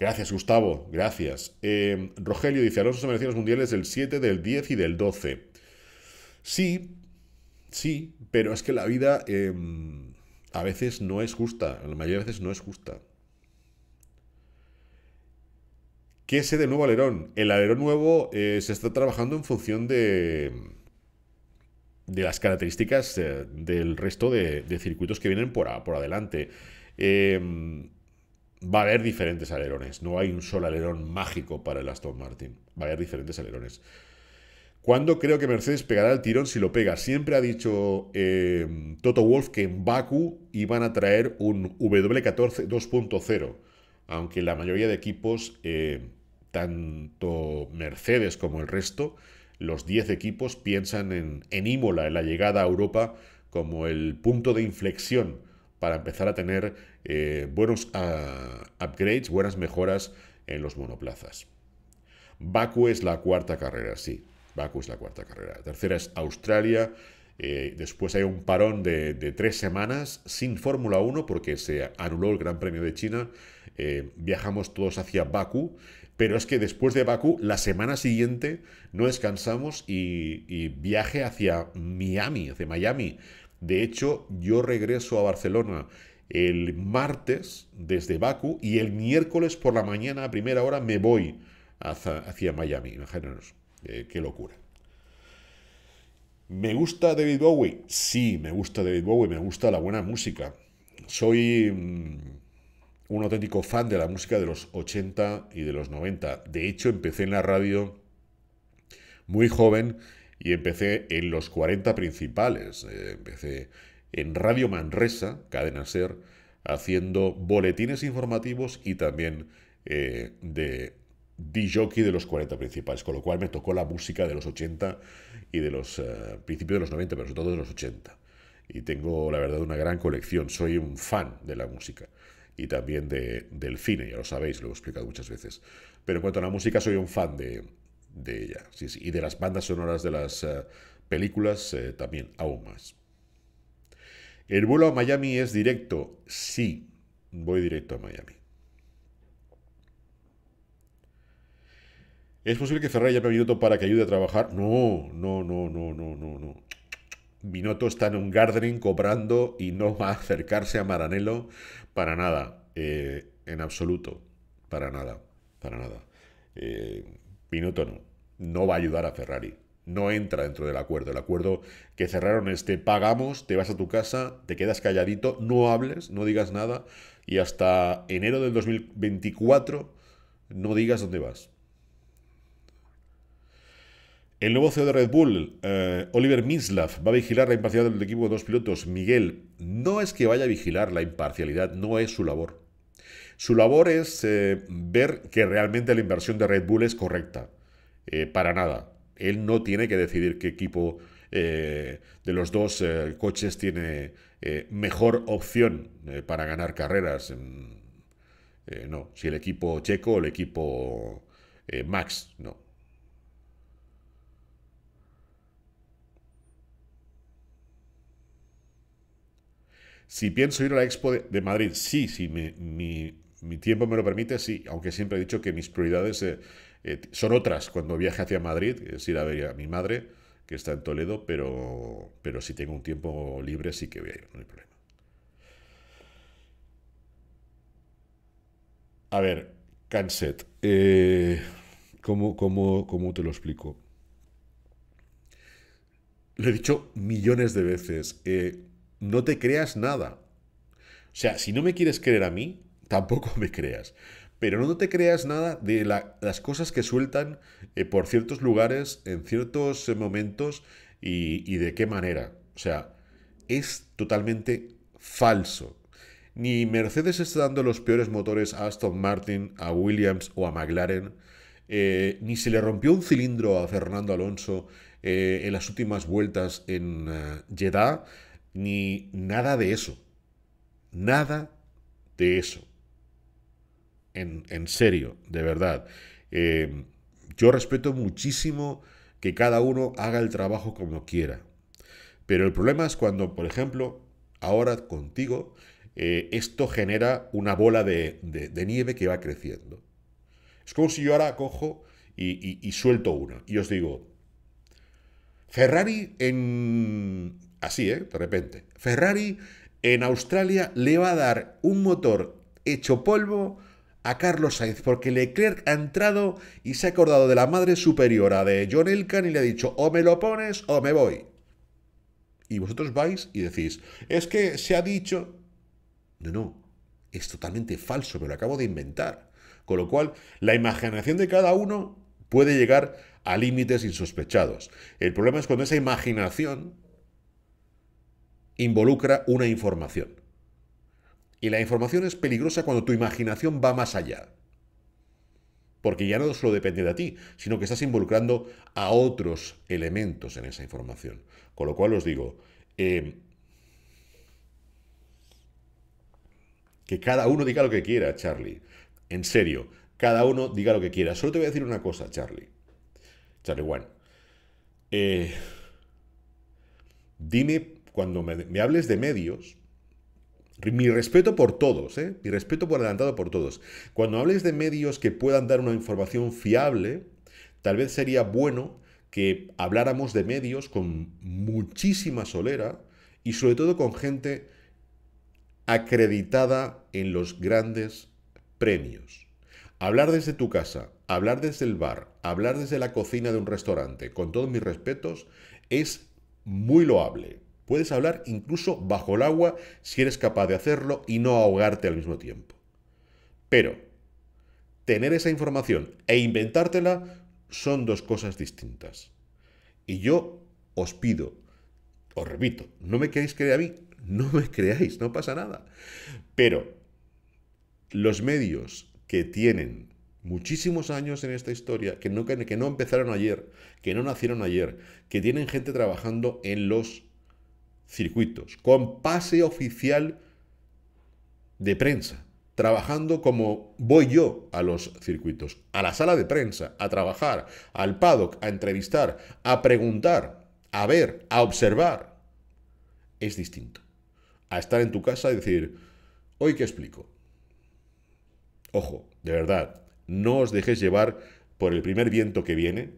Gracias, Gustavo, gracias. Rogelio dice, Alonso los mundiales del 7, del 10 y del 12. Sí, sí, pero es que la vida... Em, a veces no es justa, la mayoría de veces no es justa. ¿Qué es de nuevo alerón? El alerón nuevo eh, se está trabajando en función de, de las características eh, del resto de, circuitos que vienen por, adelante. Em, va a haber diferentes alerones, no hay un solo alerón mágico para el Aston Martin, va a haber diferentes alerones. ¿Cuándo creo que Mercedes pegará el tirón si lo pega? Siempre ha dicho eh, Toto Wolf que en Baku iban a traer un W14 2.0, aunque la mayoría de equipos, eh, tanto Mercedes como el resto, los 10 equipos piensan en, en Imola, en la llegada a Europa, como el punto de inflexión para empezar a tener eh, buenos ah, upgrades, buenas mejoras en los monoplazas. Baku es la cuarta carrera, sí. Baku es la cuarta carrera. La tercera es Australia. Eh, después hay un parón de, tres semanas sin Fórmula 1 porque se anuló el Gran Premio de China. Eh, viajamos todos hacia Baku, pero es que después de Bakú, la semana siguiente no descansamos y, viaje hacia Miami, hacia Miami. De hecho, yo regreso a Barcelona el martes desde Bakú y el miércoles por la mañana a primera hora me voy hacia, Miami. Imagínense. Eh, qué locura. ¿Me gusta David Bowie? Sí, me gusta David Bowie, me gusta la buena música. Soy mm, un auténtico fan de la música de los 80 y de los 90. De hecho, empecé en la radio muy joven y empecé en los 40 principales. Eh, empecé en Radio Manresa, Cadena Ser, haciendo boletines informativos y también eh, de Jockey de los 40 principales, con lo cual me tocó la música de los 80 y de los eh, principios de los 90, pero sobre todo de los 80. Y tengo, la verdad, una gran colección. Soy un fan de la música y también de, del cine, ya lo sabéis, lo he explicado muchas veces. Pero en cuanto a la música, soy un fan de, ella. Y de las bandas sonoras de las eh, películas eh, también, aún más. ¿El vuelo a Miami es directo? Sí, voy directo a Miami. ¿Es posible que Ferrari llame a Binotto para que ayude a trabajar? No, no, no, no, no, no, no. Binotto está en un gardening cobrando y no va a acercarse a Maranello para nada. Eh, en absoluto. Para nada. Para nada. Eh, Binotto no. No va a ayudar a Ferrari. No entra dentro del acuerdo. El acuerdo que cerraron es te pagamos, te vas a tu casa, te quedas calladito, no hables, no digas nada y hasta enero del 2024 no digas dónde vas el nuevo CEO de Red Bull, eh, Oliver Minslav, va a vigilar la imparcialidad del equipo de dos pilotos. Miguel, no es que vaya a vigilar la imparcialidad, no es su labor. Su labor es eh, ver que realmente la inversión de Red Bull es correcta. Eh, para nada. Él no tiene que decidir qué equipo de los dos coches tiene mejor opción para ganar carreras. Mm, no, si el equipo checo o el equipo Max, no. Si pienso ir a la Expo de, Madrid, sí, si mi, tiempo me lo permite, sí, aunque siempre he dicho que mis prioridades eh, eh, son otras cuando viaje hacia Madrid, es ir a ver a mi madre, que está en Toledo, pero, pero si tengo un tiempo libre sí que voy a ir, no hay problema. A ver, Canset, eh, ¿cómo, te lo explico? Lo he dicho millones de veces no te creas nada. O sea, si no me quieres creer a mí, tampoco me creas. Pero no te creas nada de las cosas que sueltan eh, por ciertos lugares, en ciertos eh, momentos y, de qué manera. O sea, es totalmente falso. Ni Mercedes está dando los peores motores a Aston Martin, a Williams o a McLaren. Eh, ni se le rompió un cilindro a Fernando Alonso en las últimas vueltas en Jeddah ni nada de eso. Nada de eso. En, serio, de verdad. Eh, yo respeto muchísimo que cada uno haga el trabajo como quiera. Pero el problema es cuando, por ejemplo, ahora contigo, eh, esto genera una bola de, nieve que va creciendo. Es como si yo ahora cojo y, y suelto una y os digo, Ferrari en Así, ¿eh? De repente. Ferrari en Australia le va a dar un motor hecho polvo a Carlos Sainz, porque Leclerc ha entrado y se ha acordado de la madre superiora de John Elkan y le ha dicho, o me lo pones o me voy. Y vosotros vais y decís, es que se ha dicho... No, no, es totalmente falso, me lo acabo de inventar. Con lo cual, la imaginación de cada uno puede llegar a límites insospechados. El problema es cuando esa imaginación involucra una información. Y la información es peligrosa cuando tu imaginación va más allá. Porque ya no solo depende de ti, sino que estás involucrando a otros elementos en esa información. Con lo cual os digo, eh, que cada uno diga lo que quiera, Charlie. En serio, cada uno diga lo que quiera. Solo te voy a decir una cosa, Charlie. Charlie One. Eh, dime cuando me, hables de medios, mi respeto por todos, ¿eh? mi respeto por adelantado por todos. Cuando hables de medios que puedan dar una información fiable, tal vez sería bueno que habláramos de medios con muchísima solera y sobre todo con gente acreditada en los grandes premios. Hablar desde tu casa, hablar desde el bar, hablar desde la cocina de un restaurante, con todos mis respetos, es muy loable. Puedes hablar incluso bajo el agua si eres capaz de hacerlo y no ahogarte al mismo tiempo. Pero, tener esa información e inventártela son dos cosas distintas. Y yo os pido, os repito, no me queréis creer a mí, no me creáis, no pasa nada. Pero los medios que tienen muchísimos años en esta historia, que no, que no empezaron ayer, que no nacieron ayer, que tienen gente trabajando en los circuitos, con pase oficial de prensa, trabajando como voy yo a los circuitos, a la sala de prensa, a trabajar, al paddock, a entrevistar, a preguntar, a ver, a observar. Es distinto a estar en tu casa y decir, hoy qué explico. Ojo, de verdad, no os dejéis llevar por el primer viento que viene,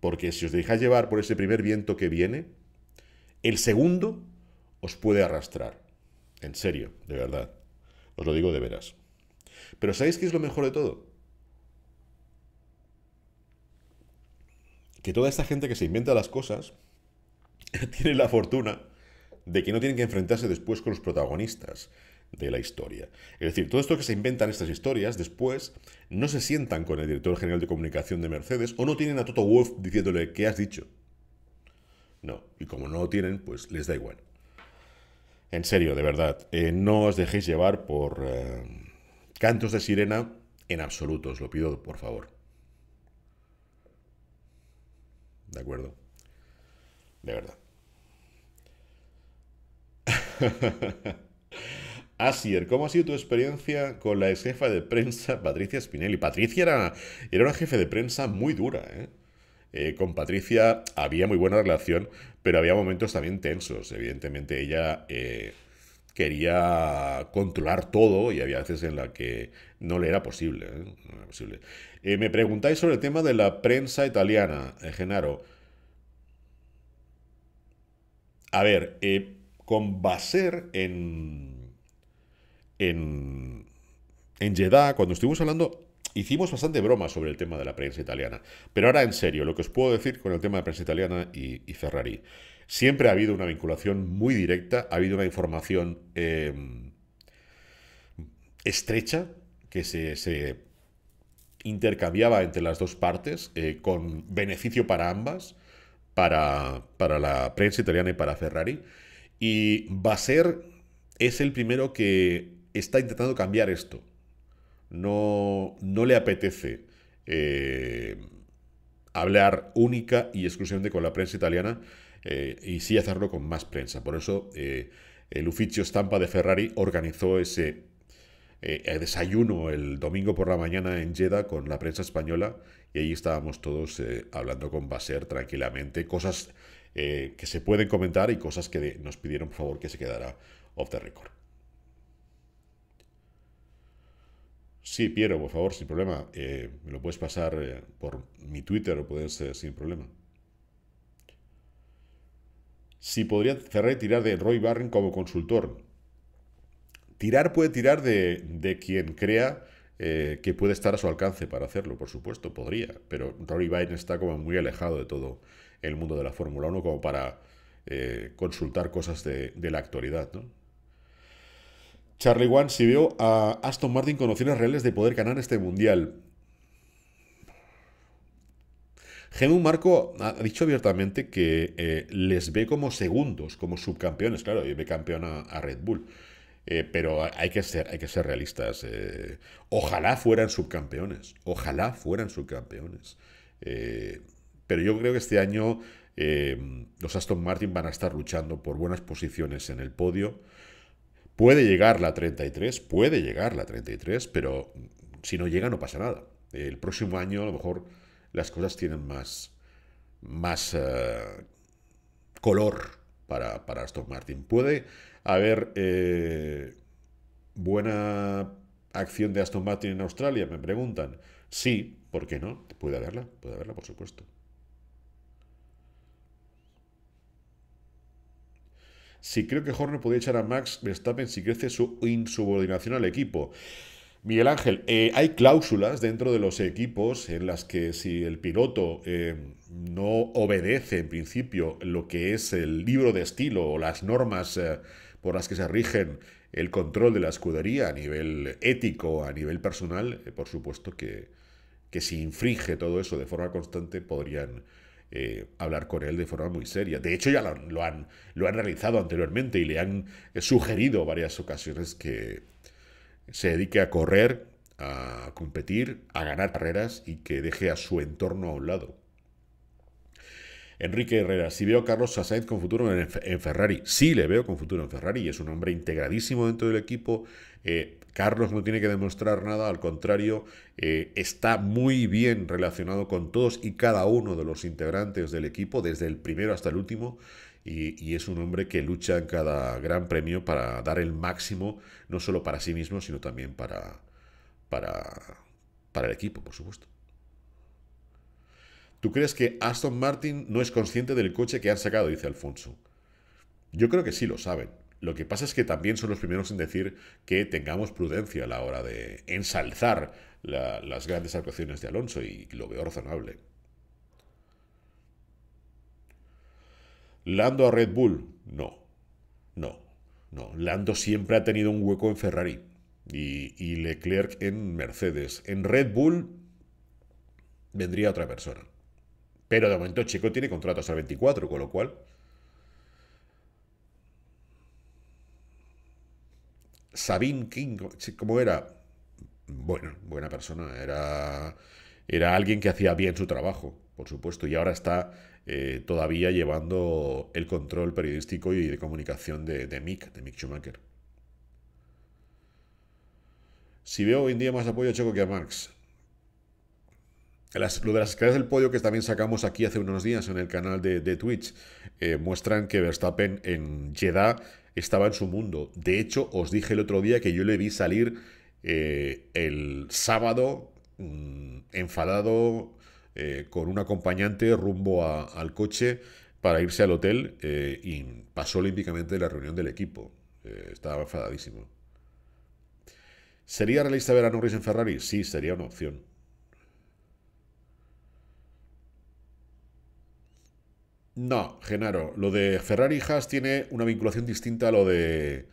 porque si os dejáis llevar por ese primer viento que viene, el segundo os puede arrastrar. En serio, de verdad. Os lo digo de veras. Pero ¿sabéis qué es lo mejor de todo? Que toda esta gente que se inventa las cosas tiene la fortuna de que no tienen que enfrentarse después con los protagonistas de la historia. Es decir, todo esto que se inventan estas historias, después no se sientan con el director general de comunicación de Mercedes o no tienen a Toto Wolf diciéndole qué has dicho. No. Y como no lo tienen, pues les da igual. En serio, de verdad, eh, no os dejéis llevar por eh, cantos de sirena en absoluto, os lo pido por favor. ¿De acuerdo? De verdad. Asier, ¿cómo ha sido tu experiencia con la ex jefa de prensa Patricia Spinelli? Patricia era, era una jefe de prensa muy dura, ¿eh? Eh, con Patricia había muy buena relación, pero había momentos también tensos. Evidentemente ella eh, quería controlar todo y había veces en la que no le era posible. ¿eh? me preguntáis sobre el tema de la prensa italiana, Genaro. A ver, con Baser en, en, en Jeddah, cuando estuvimos hablando hicimos bastante broma sobre el tema de la prensa italiana. Pero ahora en serio, lo que os puedo decir con el tema de la prensa italiana y, Ferrari. Siempre ha habido una vinculación muy directa, ha habido una información em, estrecha que se, intercambiaba entre las dos partes eh, con beneficio para ambas, para, para la prensa italiana y para Ferrari. Y ser, es el primero que está intentando cambiar esto no, no le apetece eh, hablar única y exclusivamente con la prensa italiana eh, y sí hacerlo con más prensa. Por eso eh, el Ufficio Stampa de Ferrari organizó ese desayuno el domingo por la mañana en Jeddah con la prensa española y ahí estábamos todos hablando con Baser tranquilamente, cosas que se pueden comentar y cosas que nos pidieron por favor que se quedara off the record. Sí, Piero, por favor, sin problema. Eh, me lo puedes pasar eh, por mi Twitter o puedes ser eh, sin problema. Si podría y tirar de Roy Barron como consultor. Tirar puede tirar de, quien crea que puede estar a su alcance para hacerlo, por supuesto, podría. Pero Roy Byrne está como muy alejado de todo el mundo de la Fórmula 1 como para consultar cosas de, de la actualidad, ¿no? Charlie One, si veo a Aston Martin con opciones reales de poder ganar este mundial. Gemu Marco ha dicho abiertamente que eh, les ve como segundos, como subcampeones, claro, y ve campeón a, Red Bull. Eh, pero hay que ser, que ser realistas. Eh. ojalá fueran subcampeones. Ojalá fueran subcampeones. pero yo creo que este año los Aston Martin van a estar luchando por buenas posiciones en el podio. Puede llegar la 33, puede llegar la 33, pero si no llega no pasa nada. El próximo año a lo mejor las cosas tienen más, más eh, color para, Aston Martin. Puede haber eh, buena acción de Aston Martin en Australia, me preguntan. Sí, ¿por qué no? Puede haberla, puede haberla, por supuesto. si creo que Horner podría echar a Max Verstappen si crece su insubordinación al equipo. Miguel Ángel, eh, hay cláusulas dentro de los equipos en las que si el piloto eh, no obedece en principio lo que es el libro de estilo o las normas eh, por las que se rigen el control de la escudería a nivel ético, a nivel personal, por supuesto que, que si infringe todo eso de forma constante podrían eh, hablar con él de forma muy seria. De hecho, ya lo, han, lo han realizado anteriormente y le han eh, sugerido varias ocasiones que se dedique a correr, a competir, a ganar carreras y que deje a su entorno a un lado. Enrique Herrera, si veo a Carlos Sainz con futuro en, Ferrari, sí le veo con futuro en Ferrari, y es un hombre integradísimo dentro del equipo, eh, Carlos no tiene que demostrar nada, al contrario, eh, está muy bien relacionado con todos y cada uno de los integrantes del equipo, desde el primero hasta el último, y, y, es un hombre que lucha en cada gran premio para dar el máximo, no solo para sí mismo, sino también para, para, para el equipo, por supuesto. ¿Tú crees que Aston Martin no es consciente del coche que han sacado? Dice Alfonso. Yo creo que sí lo saben. Lo que pasa es que también son los primeros en decir que tengamos prudencia a la hora de ensalzar las grandes actuaciones de Alonso y lo veo razonable. Lando a Red Bull, no, no, no. Lando siempre ha tenido un hueco en Ferrari y, Leclerc en Mercedes. En Red Bull vendría otra persona. Pero de momento Checo tiene contratos hasta 24, con lo cual Sabine King, ¿cómo era? Bueno, buena persona, era, era alguien que hacía bien su trabajo, por supuesto, y ahora está eh, todavía llevando el control periodístico y de comunicación de, Mick, de Mick Schumacher. Si veo hoy en día más apoyo a Checo que a Max, Las, lo de las escaleras del podio que también sacamos aquí hace unos días en el canal de, Twitch eh, muestran que Verstappen en Jeddah estaba en su mundo. De hecho, os dije el otro día que yo le vi salir eh, el sábado mm, enfadado eh, con un acompañante rumbo al coche para irse al hotel eh, y pasó olímpicamente la reunión del equipo. estaba enfadadísimo. ¿Sería realista ver a Norris en Ferrari? Sí, sería una opción. No, Genaro, lo de Ferrari y Haas tiene una vinculación distinta a lo de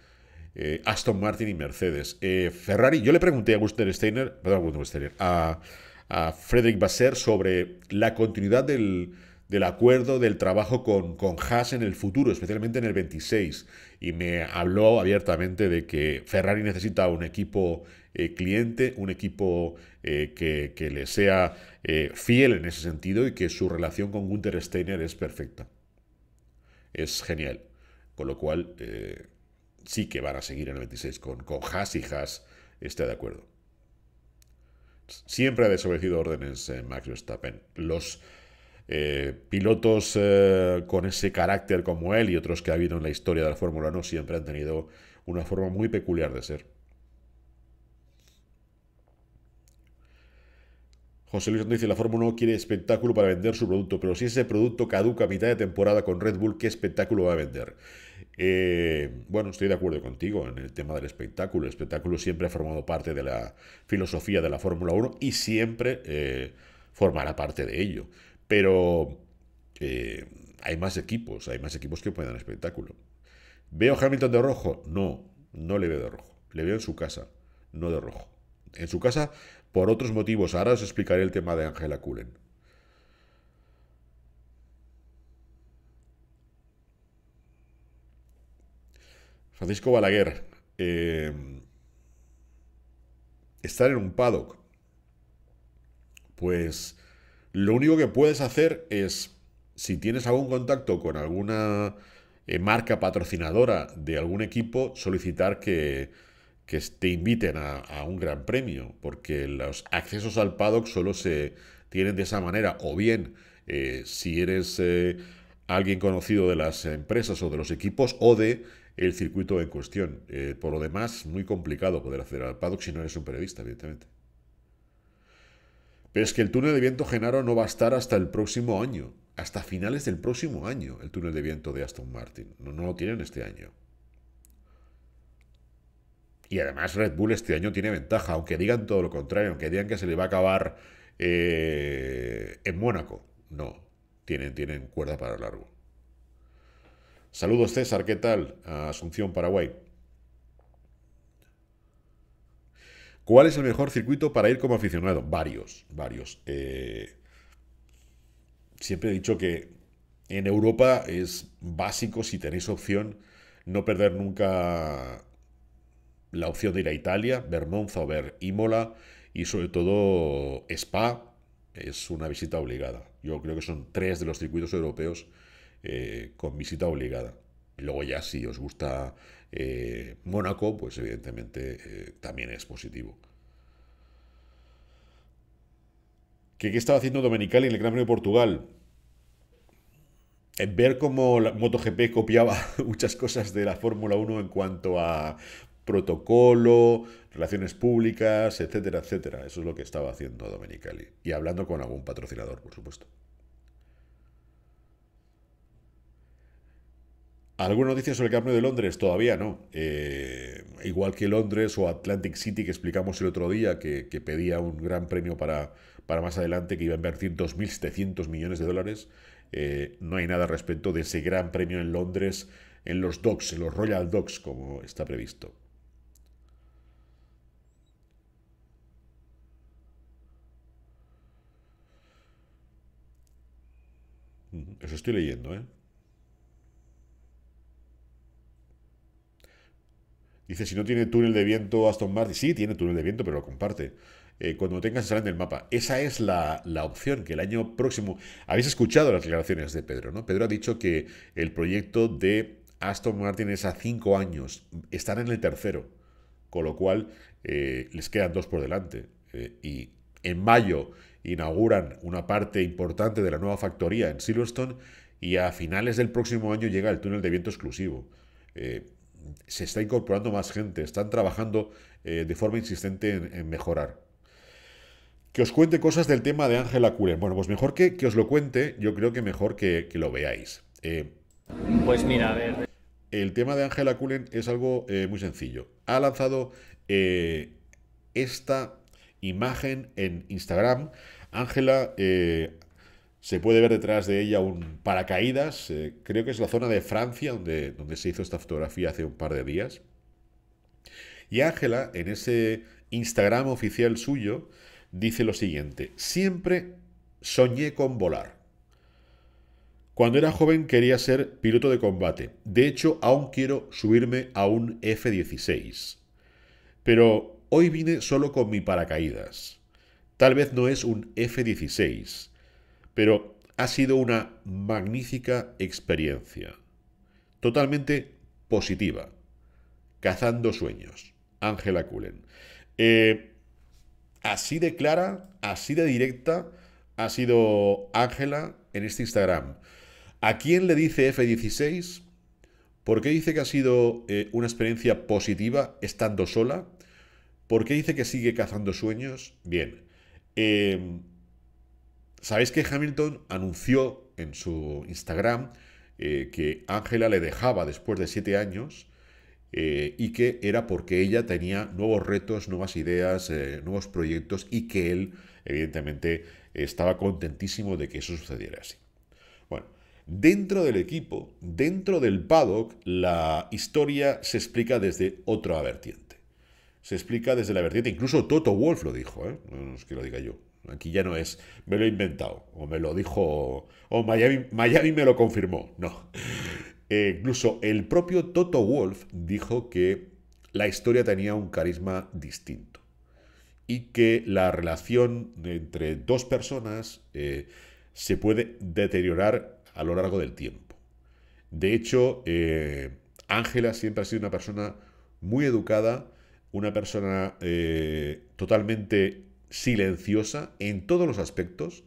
eh, Aston Martin y Mercedes. Eh, Ferrari, yo le pregunté a Gunther Steiner, perdón, a, Steiner, a, Frederick Basser sobre la continuidad del, acuerdo del trabajo con, con Haas en el futuro, especialmente en el 26. Y me habló abiertamente de que Ferrari necesita un equipo eh, cliente, un equipo eh, que, le sea eh, fiel en ese sentido y que su relación con Gunther Steiner es perfecta. Es genial. Con lo cual, sí que van a seguir en el 26 con, con Haas y Haas está de acuerdo. Siempre ha desobedecido órdenes Max Verstappen. Los pilotos con ese carácter como él y otros que ha habido en la historia de la Fórmula 1 siempre han tenido una forma muy peculiar de ser. José Luis dice, la Fórmula 1 quiere espectáculo para vender su producto, pero si ese producto caduca a mitad de temporada con Red Bull, ¿qué espectáculo va a vender? Eh, bueno, estoy de acuerdo contigo en el tema del espectáculo. El espectáculo siempre ha formado parte de la filosofía de la Fórmula 1 y siempre eh, formará parte de ello. Pero eh, hay más equipos, hay más equipos que pueden dar espectáculo. ¿Veo Hamilton de rojo? No, no le veo de rojo. Le veo en su casa, no de rojo. En su casa por otros motivos. Ahora os explicaré el tema de Angela Cullen. Francisco Balaguer. Eh, estar en un paddock. Pues lo único que puedes hacer es, si tienes algún contacto con alguna eh, marca patrocinadora de algún equipo, solicitar que, que te inviten a, un gran premio, porque los accesos al paddock solo se tienen de esa manera, o bien eh, si eres eh, alguien conocido de las empresas o de los equipos, o de el circuito en cuestión. Eh, por lo demás, muy complicado poder acceder al paddock si no eres un periodista, evidentemente. Pero es que el túnel de viento Genaro no va a estar hasta el próximo año, hasta finales del próximo año, el túnel de viento de Aston Martin. no lo tienen este año. Y además Red Bull este año tiene ventaja, aunque digan todo lo contrario, aunque digan que se le va a acabar eh, en Mónaco. No, tienen, tienen cuerda para largo. Saludos César, ¿qué tal? Asunción, Paraguay. ¿Cuál es el mejor circuito para ir como aficionado? Varios, varios. Eh, siempre he dicho que en Europa es básico, si tenéis opción, no perder nunca la opción de ir a Italia, Monza o ver Imola y sobre todo Spa es una visita obligada. Yo creo que son tres de los circuitos europeos eh, con visita obligada. Luego ya si os gusta eh, Mónaco, pues evidentemente eh, también es positivo. ¿Qué, estaba haciendo Domenicali en el Gran Premio de Portugal? ver cómo la MotoGP copiaba muchas cosas de la Fórmula 1 en cuanto a protocolo, relaciones públicas, etcétera, etcétera. Eso es lo que estaba haciendo Domenicali. Y hablando con algún patrocinador, por supuesto. ¿Alguna noticia sobre el cambio de Londres? Todavía no. Eh, igual que Londres o Atlantic City, que explicamos el otro día, que, pedía un gran premio para, para, más adelante, que iba a invertir 2.700 millones de dólares, eh, no hay nada respecto de ese gran premio en Londres, en los docks, en los Royal Docks, como está previsto. Eso estoy leyendo, ¿eh? Dice, si no tiene túnel de viento Aston Martin. Sí, tiene túnel de viento, pero lo comparte. Eh, cuando lo tengas, salen del mapa. Esa es la, opción que el año próximo... Habéis escuchado las declaraciones de Pedro, ¿no? Pedro ha dicho que el proyecto de Aston Martin es a cinco años. Están en el tercero. Con lo cual, eh, les quedan dos por delante. Eh, y en mayo inauguran una parte importante de la nueva factoría en Silverstone y a finales del próximo año llega el túnel de viento exclusivo. Eh, se está incorporando más gente, están trabajando eh, de forma insistente en, mejorar. Que os cuente cosas del tema de Ángela Cullen. Bueno, pues mejor que, que, os lo cuente, yo creo que mejor que, lo veáis. Eh, pues mira, a ver. El tema de Ángela Cullen es algo muy sencillo. Ha lanzado esta imagen en Instagram. Ángela, eh, se puede ver detrás de ella un paracaídas, eh, creo que es la zona de Francia donde, donde se hizo esta fotografía hace un par de días. Y Ángela, en ese Instagram oficial suyo, dice lo siguiente, siempre soñé con volar. Cuando era joven quería ser piloto de combate. De hecho, aún quiero subirme a un F-16. Pero hoy vine solo con mi paracaídas. Tal vez no es un F-16, pero ha sido una magnífica experiencia. Totalmente positiva. Cazando sueños. Ángela Cullen. Eh, así de clara, así de directa ha sido Ángela en este Instagram. ¿A quién le dice F-16? ¿Por qué dice que ha sido eh, una experiencia positiva estando sola? ¿Por qué dice que sigue cazando sueños? Bien. Em, Sabéis que Hamilton anunció en su Instagram eh, que Ángela le dejaba después de siete años eh, y que era porque ella tenía nuevos retos, nuevas ideas, eh, nuevos proyectos y que él, evidentemente, estaba contentísimo de que eso sucediera así. Bueno, dentro del equipo, dentro del paddock, la historia se explica desde otra vertiente se explica desde la vertiente. Incluso Toto Wolf lo dijo, ¿eh? no es que lo diga yo. Aquí ya no es, me lo he inventado, o me lo dijo, o Miami, Miami me lo confirmó. No. Eh, incluso el propio Toto Wolf dijo que la historia tenía un carisma distinto y que la relación entre dos personas eh, se puede deteriorar a lo largo del tiempo. De hecho, Ángela siempre ha sido una persona muy educada, una persona eh, totalmente silenciosa en todos los aspectos,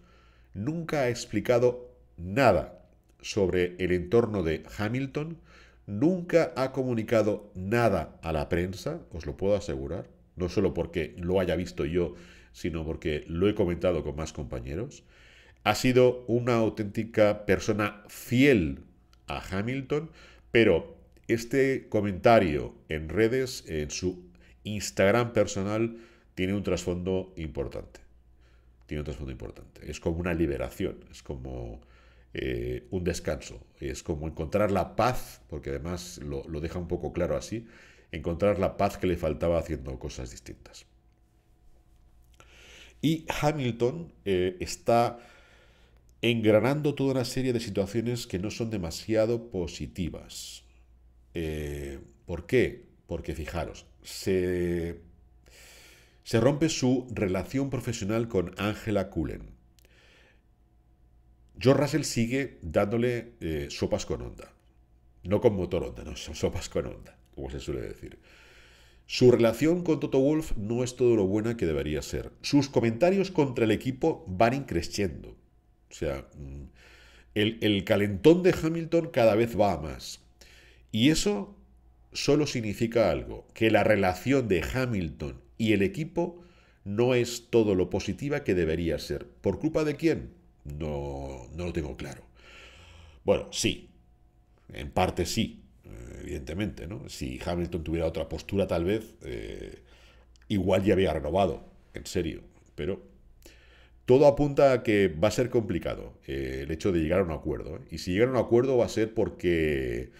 nunca ha explicado nada sobre el entorno de Hamilton, nunca ha comunicado nada a la prensa, os lo puedo asegurar, no solo porque lo haya visto yo, sino porque lo he comentado con más compañeros. Ha sido una auténtica persona fiel a Hamilton, pero este comentario en redes, en su Instagram personal tiene un trasfondo importante. Tiene un trasfondo importante. Es como una liberación, es como eh, un descanso, es como encontrar la paz, porque además lo, deja un poco claro así, encontrar la paz que le faltaba haciendo cosas distintas. Y Hamilton eh, está engranando toda una serie de situaciones que no son demasiado positivas. Eh, ¿Por qué? Porque fijaros, se, rompe su relación profesional con Angela Cullen. George Russell sigue dándole eh, sopas con onda. No con motor onda, no, son sopas con onda, como se suele decir. Su relación con Toto Wolf no es todo lo buena que debería ser. Sus comentarios contra el equipo van increciendo. O sea, mm, el, el calentón de Hamilton cada vez va a más. Y eso solo significa algo, que la relación de Hamilton y el equipo no es todo lo positiva que debería ser. ¿Por culpa de quién? No, no lo tengo claro. Bueno, sí, en parte sí, evidentemente, Si Hamilton tuviera otra postura, tal vez, eh, igual ya había renovado, en serio, pero todo apunta a que va a ser complicado eh, el hecho de llegar a un acuerdo. ¿eh? Y si llega a un acuerdo va a ser porque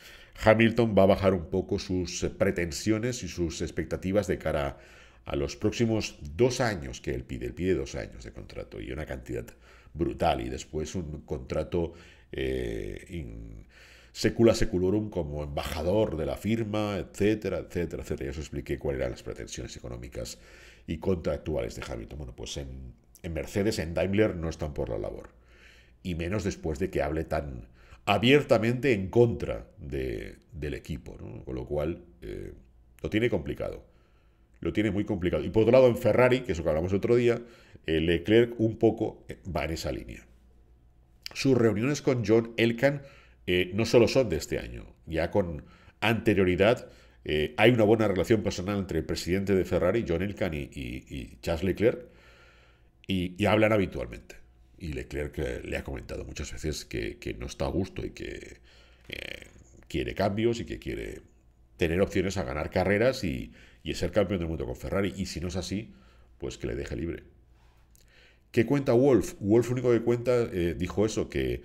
Hamilton va a bajar un poco sus eh, pretensiones y sus expectativas de cara a los próximos dos años que él pide. Él pide dos años de contrato y una cantidad brutal y después un contrato eh, in, secula seculorum como embajador de la firma, etcétera, etcétera, etcétera. Ya os expliqué cuáles eran las pretensiones económicas y contractuales de Hamilton. Bueno, pues en Mercedes, en Daimler no están por la labor. Y menos después de que hable tan abiertamente en contra del equipo, con lo cual eh, lo tiene complicado. Lo tiene muy complicado. Y por otro lado, en Ferrari, que es lo que hablamos otro día, eh, Leclerc un poco eh, va en esa línea. Sus reuniones con John Elkan no solo son de este año, ya con anterioridad hay una buena relación personal entre el presidente de Ferrari, John Elkan, y, Charles Leclerc, y, hablan habitualmente. Y Leclerc eh, le ha comentado muchas veces que, no está a gusto y que eh, quiere cambios y que quiere tener opciones a ganar carreras y, y ser campeón del mundo con Ferrari. Y si no es así, pues que le deje libre. ¿Qué cuenta Wolf? Wolf único que cuenta eh, dijo eso, que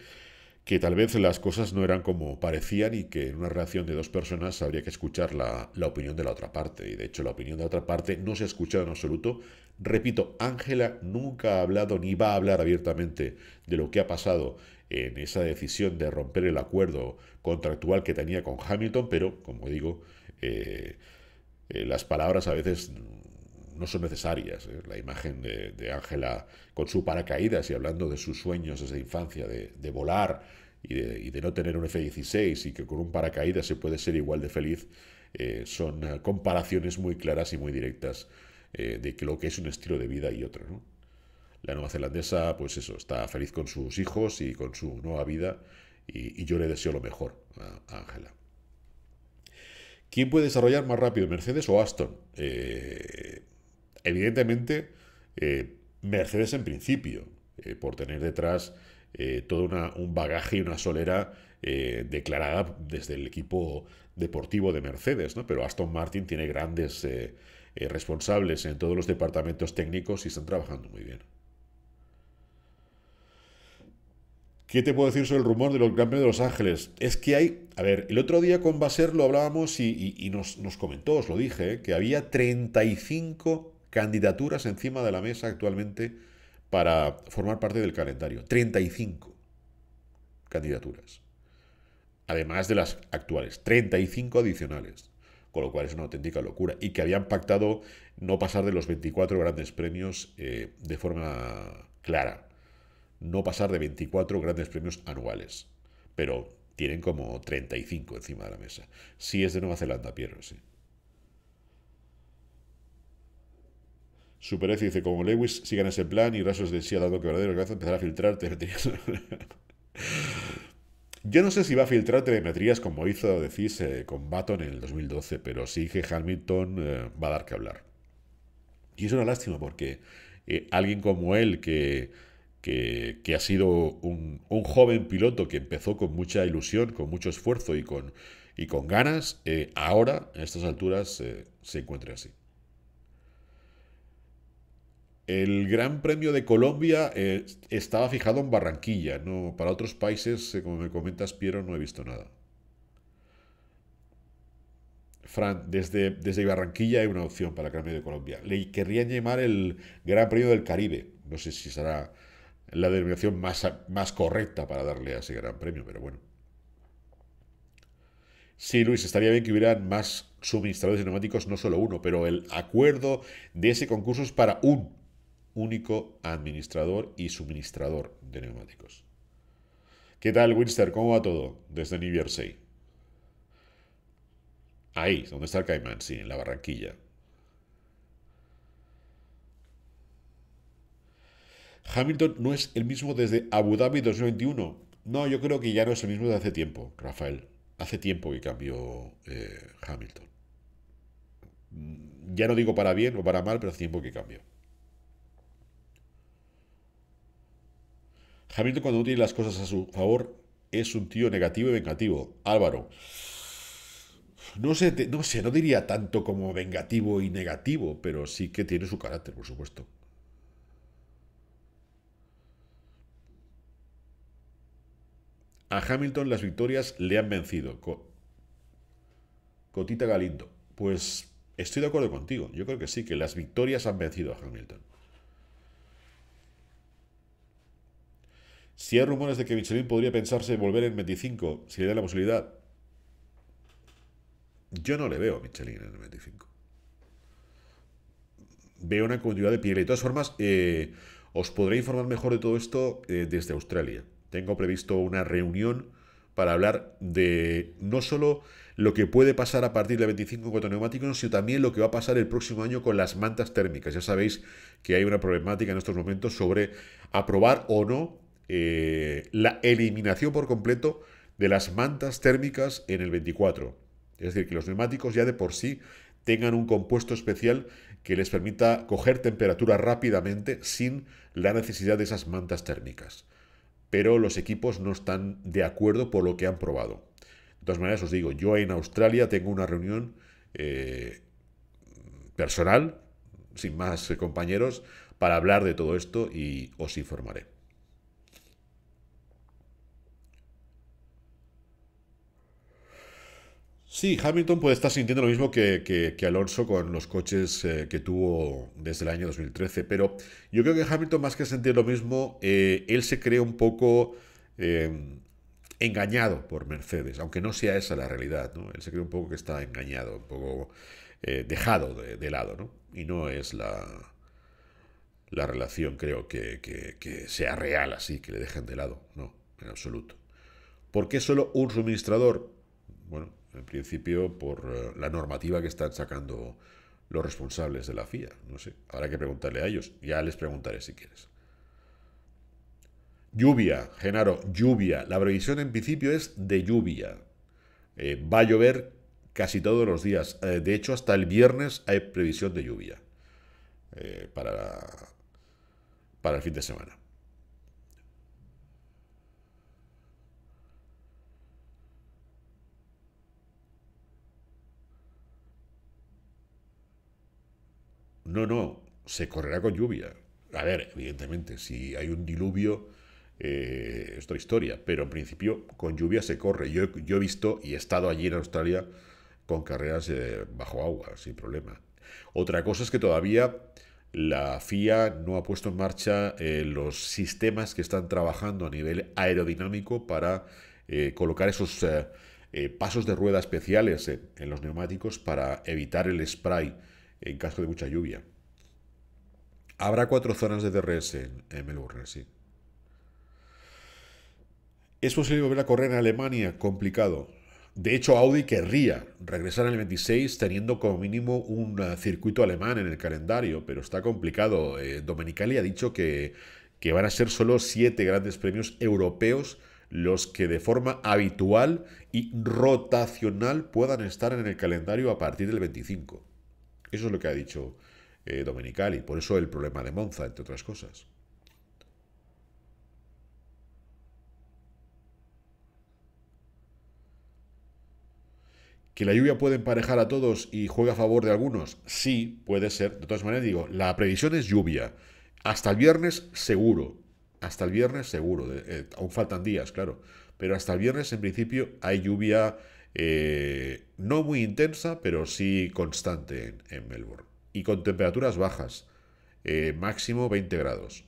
que tal vez las cosas no eran como parecían y que en una relación de dos personas habría que escuchar la, opinión de la otra parte. Y de hecho la opinión de la otra parte no se ha escuchado en absoluto. Repito, Ángela nunca ha hablado ni va a hablar abiertamente de lo que ha pasado en esa decisión de romper el acuerdo contractual que tenía con Hamilton, pero como digo, eh, eh, las palabras a veces no son necesarias. ¿eh? La imagen de Ángela con su paracaídas y hablando de sus sueños desde infancia, de, volar y de, no tener un F-16 y que con un paracaídas se puede ser igual de feliz, eh, son comparaciones muy claras y muy directas eh, de que lo que es un estilo de vida y otro. La zelandesa, pues eso, está feliz con sus hijos y con su nueva vida y, yo le deseo lo mejor a Ángela. ¿Quién puede desarrollar más rápido, Mercedes o Aston? Evidentemente, eh, Mercedes en principio, eh, por tener detrás eh, todo un bagaje y una solera declarada desde el equipo deportivo de Mercedes, ¿no? pero Aston Martin tiene grandes responsables en todos los departamentos técnicos y están trabajando muy bien. ¿Qué te puedo decir sobre el rumor de los Gran de Los Ángeles? Es que hay, a ver, el otro día con Baser lo hablábamos y, nos, comentó, os lo dije, que había 35 candidaturas encima de la mesa actualmente para formar parte del calendario. 35 candidaturas. Además de las actuales, 35 adicionales. Con lo cual es una auténtica locura. Y que habían pactado no pasar de los 24 grandes premios eh, de forma clara. No pasar de 24 grandes premios anuales. Pero tienen como 35 encima de la mesa. Si es de Nueva Zelanda, Pierre, sí. Super dice, como Lewis, sigan ese plan y Rasos de sí que quebraderos, gracias, empezar a filtrar telemetrías. Yo no sé si va a filtrar telemetrías como hizo, decís, eh, con Baton en el 2012, pero sí que Hamilton eh, va a dar que hablar. Y es una lástima porque eh, alguien como él, que, ha sido un, joven piloto que empezó con mucha ilusión, con mucho esfuerzo y con, y con ganas, ahora, en estas alturas, se encuentra así. El Gran Premio de Colombia eh, estaba fijado en Barranquilla, no para otros países, eh, como me comentas Piero, no he visto nada. Fran, desde, desde Barranquilla hay una opción para el Gran Premio de Colombia. Le querrían llamar el Gran Premio del Caribe. No sé si será la denominación más, más correcta para darle a ese Gran Premio, pero bueno. Sí, Luis, estaría bien que hubieran más suministradores de neumáticos, no solo uno, pero el acuerdo de ese concurso es para un único administrador y suministrador de neumáticos. ¿Qué tal, Winster? ¿Cómo va todo? Desde New Jersey. Ahí, donde está el Caimán, sí, en la Barranquilla. Hamilton no es el mismo desde Abu Dhabi 2021. No, yo creo que ya no es el mismo desde hace tiempo, Rafael. Hace tiempo que cambió eh, Hamilton. Mm, ya no digo para bien o para mal, pero hace tiempo que cambió. Hamilton cuando no tiene las cosas a su favor es un tío negativo y vengativo. Álvaro. No sé, no sé, no diría tanto como vengativo y negativo, pero sí que tiene su carácter, por supuesto. A Hamilton las victorias le han vencido. Cotita Galindo. Pues estoy de acuerdo contigo. Yo creo que sí, que las victorias han vencido a Hamilton. Si hay rumores de que Michelin podría pensarse volver en 25, si le da la posibilidad, yo no le veo a Michelin en el 25. Veo una continuidad de piel. De todas formas, eh, os podré informar mejor de todo esto eh, desde Australia. Tengo previsto una reunión para hablar de no solo lo que puede pasar a partir de 25 con neumáticos, sino también lo que va a pasar el próximo año con las mantas térmicas. Ya sabéis que hay una problemática en estos momentos sobre aprobar o no eh, la eliminación por completo de las mantas térmicas en el 24. Es decir, que los neumáticos ya de por sí tengan un compuesto especial que les permita coger temperatura rápidamente sin la necesidad de esas mantas térmicas. Pero los equipos no están de acuerdo por lo que han probado. De todas maneras, os digo, yo en Australia tengo una reunión eh, personal, sin más eh, compañeros, para hablar de todo esto y os informaré. Sí, Hamilton puede estar sintiendo lo mismo que, Alonso con los coches eh, que tuvo desde el año 2013, pero yo creo que Hamilton más que sentir lo mismo, eh, él se cree un poco eh, engañado por Mercedes, aunque no sea esa la realidad, ¿no? Él se cree un poco que está engañado, un poco dejado de, lado, ¿no? Y no es la, la relación, creo, que, que sea real así, que le dejen de lado, no, en absoluto. ¿Por qué solo un suministrador? Bueno, en principio por eh, la normativa que están sacando los responsables de la FIA. No sé, habrá que preguntarle a ellos. Ya les preguntaré si quieres. Lluvia, Genaro, lluvia. La previsión en principio es de lluvia. Eh, va a llover casi todos los días. Eh, de hecho, hasta el viernes hay previsión de lluvia para el fin de semana. No, no, se correrá con lluvia. A ver, evidentemente, si hay un diluvio, eh, es otra historia, pero en principio con lluvia se corre. Yo, he visto y he estado allí en Australia con carreras eh, bajo agua, sin problema. Otra cosa es que todavía la FIA no ha puesto en marcha eh, los sistemas que están trabajando a nivel aerodinámico para colocar esos pasos de rueda especiales en los neumáticos para evitar el spray en caso de mucha lluvia. Habrá cuatro zonas de DRS en, Melbourne, sí. ¿Es posible volver a correr en Alemania? Complicado. De hecho, Audi querría regresar en el 26 teniendo como mínimo un eh, circuito alemán en el calendario, pero está complicado. Eh, Domenicali ha dicho que, que van a ser solo siete grandes premios europeos los que de forma habitual y rotacional puedan estar en el calendario a partir del 25. Eso es lo que ha dicho eh, Domenicali. Por eso el problema de Monza, entre otras cosas. ¿Que la lluvia puede emparejar a todos y juega a favor de algunos? Sí, puede ser. De todas maneras, digo, la previsión es lluvia. Hasta el viernes, seguro. Hasta el viernes, seguro. Eh, aún faltan días, claro. Pero hasta el viernes, en principio, hay lluvia eh, no muy intensa, pero sí constante en, Melbourne. Y con temperaturas bajas, eh, máximo 20 grados.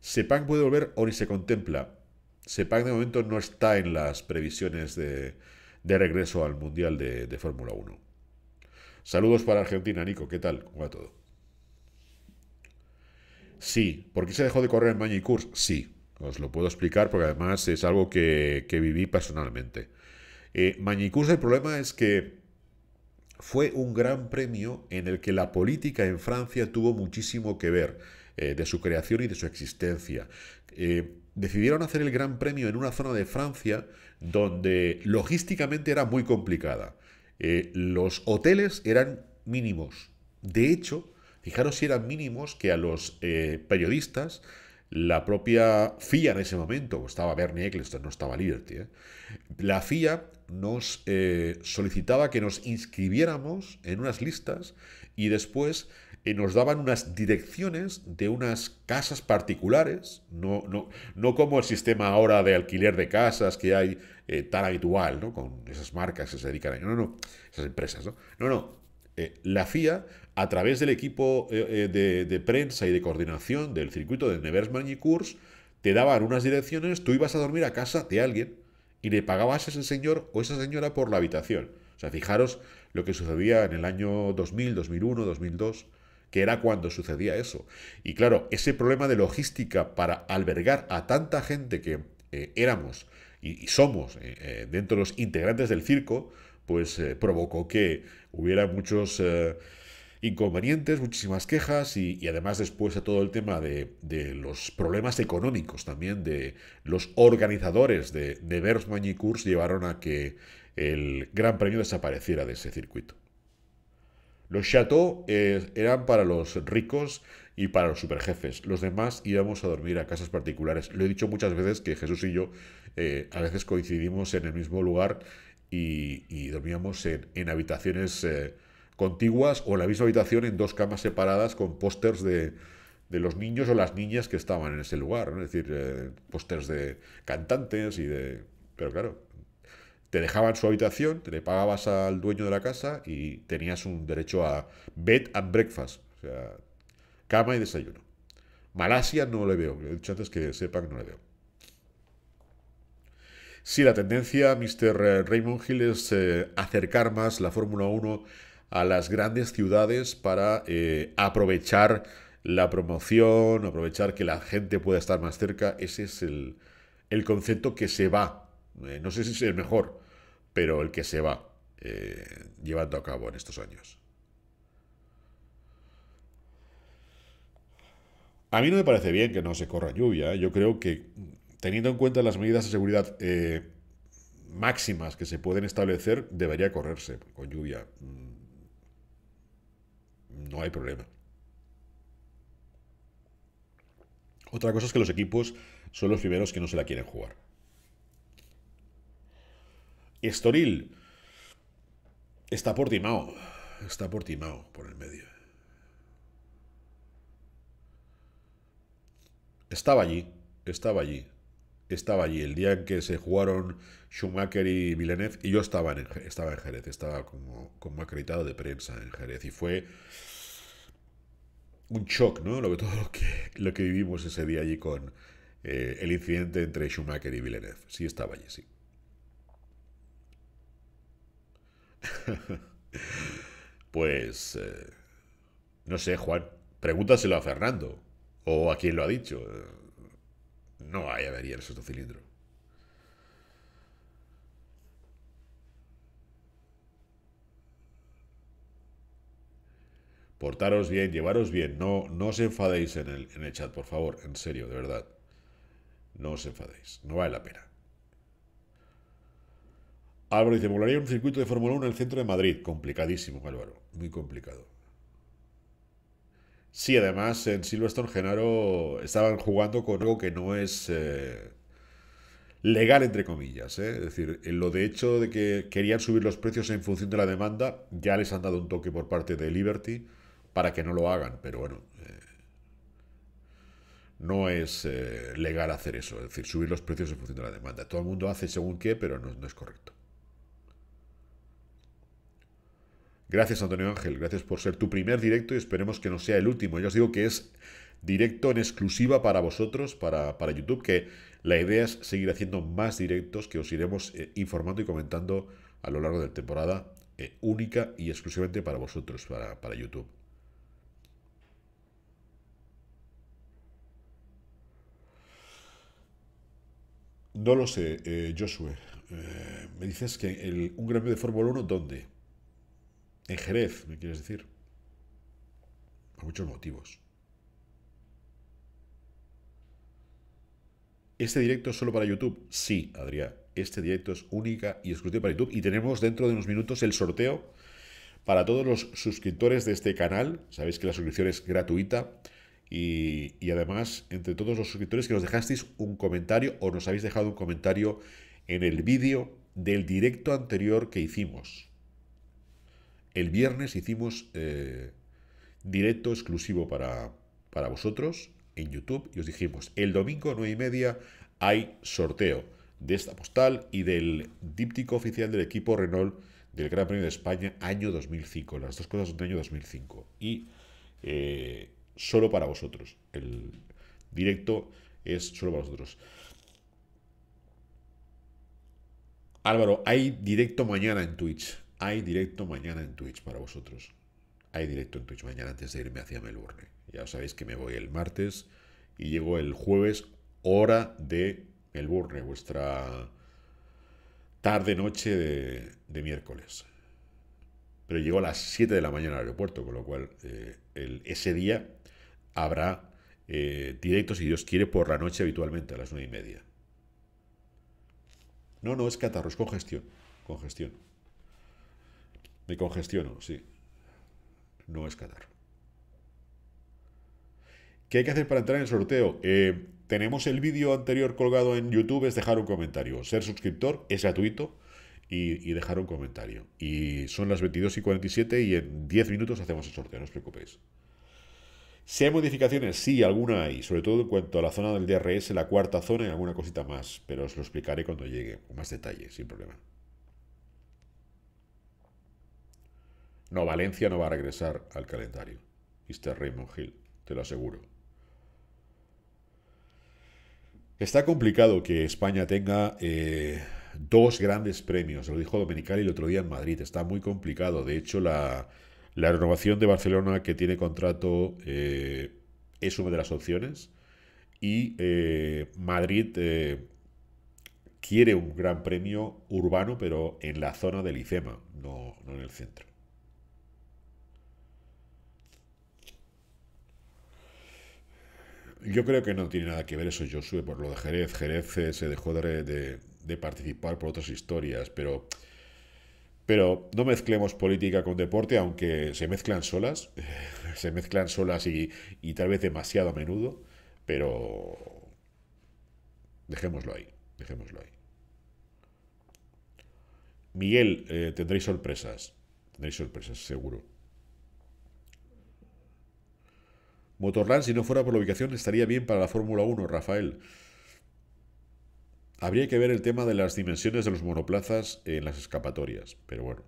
Sepang puede volver o ni se contempla. Sepang de momento no está en las previsiones de, regreso al Mundial de, de Fórmula 1. Saludos para Argentina, Nico. ¿Qué tal? ¿Cómo va todo? Sí. ¿Por qué se dejó de correr en Magic Sí. Os lo puedo explicar porque además es algo que, viví personalmente. Eh, el problema es que fue un gran premio en el que la política en Francia tuvo muchísimo que ver eh, de su creación y de su existencia. Eh, decidieron hacer el gran premio en una zona de Francia donde logísticamente era muy complicada. Eh, los hoteles eran mínimos. De hecho, Fijaros si eran mínimos que a los eh, periodistas la propia FIA en ese momento, estaba Bernie Eccleston, no estaba Liberty, ¿eh? la FIA nos eh, solicitaba que nos inscribiéramos en unas listas y después nos daban unas direcciones de unas casas particulares, no, no, no como el sistema ahora de alquiler de casas que hay tan habitual, ¿no? con esas marcas que se dedican a... No, no, esas empresas, No, no, la FIA a través del equipo eh, eh, de, prensa y de coordinación del circuito de Nevers Magny-Cours, te daban unas direcciones, tú ibas a dormir a casa de alguien y le pagabas a ese señor o esa señora por la habitación. O sea, fijaros lo que sucedía en el año 2000, 2001, 2002, que era cuando sucedía eso. Y claro, ese problema de logística para albergar a tanta gente que eh, éramos y, somos dentro de los integrantes del circo, pues provocó que hubiera muchos inconvenientes, muchísimas quejas y, además después a todo el tema de, los problemas económicos también de los organizadores de, de llevaron a que el Gran Premio desapareciera de ese circuito. Los chateaux eh, eran para los ricos y para los superjefes. Los demás íbamos a dormir a casas particulares. Lo he dicho muchas veces que Jesús y yo eh, a veces coincidimos en el mismo lugar y, dormíamos en, habitaciones... Eh, contiguas o en la misma habitación en dos camas separadas con pósters de, los niños o las niñas que estaban en ese lugar, es decir, eh, pósters de cantantes y de... Pero claro, te dejaban su habitación, te le pagabas al dueño de la casa y tenías un derecho a bed and breakfast, o sea, cama y desayuno. Malasia no le veo, he dicho antes que sepan que no le veo. Sí, la tendencia, Mr. Raymond Hill, es eh, acercar más la Fórmula 1 a las grandes ciudades para eh, aprovechar la promoción, aprovechar que la gente pueda estar más cerca. Ese es el, concepto que se va. Eh, no sé si es el mejor, pero el que se va eh, llevando a cabo en estos años. A mí no me parece bien que no se corra lluvia. Yo creo que teniendo en cuenta las medidas de seguridad máximas que se pueden establecer, debería correrse con lluvia no hay problema. Otra cosa es que los equipos son los primeros que no se la quieren jugar. Estoril está por Timao. Está por Timao, por el medio. Estaba allí, estaba allí, estaba allí. El día en que se jugaron Schumacher y Villeneuve, y yo estaba en, estaba en Jerez, estaba como, como acreditado de prensa en Jerez. Y fue un shock, ¿no? Lo, todo lo que, vivimos ese día allí con eh, el incidente entre Schumacher y Villeneuve. Sí estaba allí, sí. pues... Eh, no sé, Juan. Pregúntaselo a Fernando. O a quien lo ha dicho. No hay avería en su Portaros bien, llevaros bien, no, no os enfadéis en el, en chat, por favor, en serio, de verdad. No os enfadéis, no vale la pena. Álvaro dice, volaría un circuito de Fórmula 1 en el centro de Madrid. Complicadísimo, Álvaro, muy complicado. Sí, además en Silverstone Genaro estaban jugando con algo que no es eh, legal, entre comillas. ¿eh? Es decir, lo de hecho de que querían subir los precios en función de la demanda, ya les han dado un toque por parte de Liberty para que no lo hagan, pero bueno, eh, no es eh, legal hacer eso, es decir, subir los precios en función de la demanda. Todo el mundo hace según qué, pero no, es correcto. Gracias, Antonio Ángel, gracias por ser tu primer directo y esperemos que no sea el último. Yo os digo que es directo en exclusiva para vosotros, para, para YouTube, que la idea es seguir haciendo más directos que os iremos eh, informando y comentando a lo largo de la temporada, única y exclusivamente para vosotros, para, para YouTube. No lo sé, eh, Joshua. Eh, me dices que un Gran de Fórmula 1, ¿dónde? En Jerez, me quieres decir. Por muchos motivos. ¿Este directo es solo para YouTube? Sí, Adrián. Este directo es única y exclusiva para YouTube. Y tenemos dentro de unos minutos el sorteo para todos los suscriptores de este canal. Sabéis que la suscripción es gratuita y, además, entre todos los suscriptores que nos dejasteis un comentario o nos habéis dejado un comentario en el vídeo del directo anterior que hicimos. El viernes hicimos eh, directo exclusivo para, para vosotros en YouTube y os dijimos, el domingo nueve y media hay sorteo de esta postal y del díptico oficial del equipo Renault del Gran Premio de España año 2005. Las dos cosas son de año 2005. Y... Eh, solo para vosotros. El directo es solo para vosotros. Álvaro, hay directo mañana en Twitch. Hay directo mañana en Twitch para vosotros. Hay directo en Twitch mañana antes de irme hacia Melbourne. Ya sabéis que me voy el martes y llego el jueves, hora de Melbourne, vuestra tarde-noche de, miércoles. Pero llego a las 7 de la mañana al aeropuerto, con lo cual eh, ese día habrá eh, directos directo, si Dios quiere, por la noche habitualmente, a las nueve y media. No, no, es catarro, es congestión. Congestión. Me congestiono, sí. No es catarro. ¿Qué hay que hacer para entrar en el sorteo? Eh, tenemos el vídeo anterior colgado en YouTube, es dejar un comentario. Ser suscriptor es gratuito y, y, dejar un comentario. Y son las 22 y 47 y en 10 minutos hacemos el sorteo, no os preocupéis. Si hay modificaciones, sí, alguna hay, sobre todo en cuanto a la zona del DRS, la cuarta zona y alguna cosita más, pero os lo explicaré cuando llegue, con más detalle, sin problema. No, Valencia no va a regresar al calendario, Mr. Raymond Hill, te lo aseguro. Está complicado que España tenga eh, dos grandes premios, lo dijo Domenicali el otro día en Madrid, está muy complicado, de hecho la la renovación de Barcelona, que tiene contrato, eh, es una de las opciones. Y eh, Madrid eh, quiere un gran premio urbano, pero en la zona del ICEMA, no, en el centro. Yo creo que no tiene nada que ver eso, Josué, por lo de Jerez. Jerez se dejó de participar por otras historias, pero pero no mezclemos política con deporte, aunque se mezclan solas, se mezclan solas y, tal vez demasiado a menudo, pero dejémoslo ahí, dejémoslo ahí. Miguel, eh, tendréis sorpresas, tendréis sorpresas, seguro. Motorland, si no fuera por la ubicación, estaría bien para la Fórmula 1, Rafael. Habría que ver el tema de las dimensiones de los monoplazas en las escapatorias, pero bueno.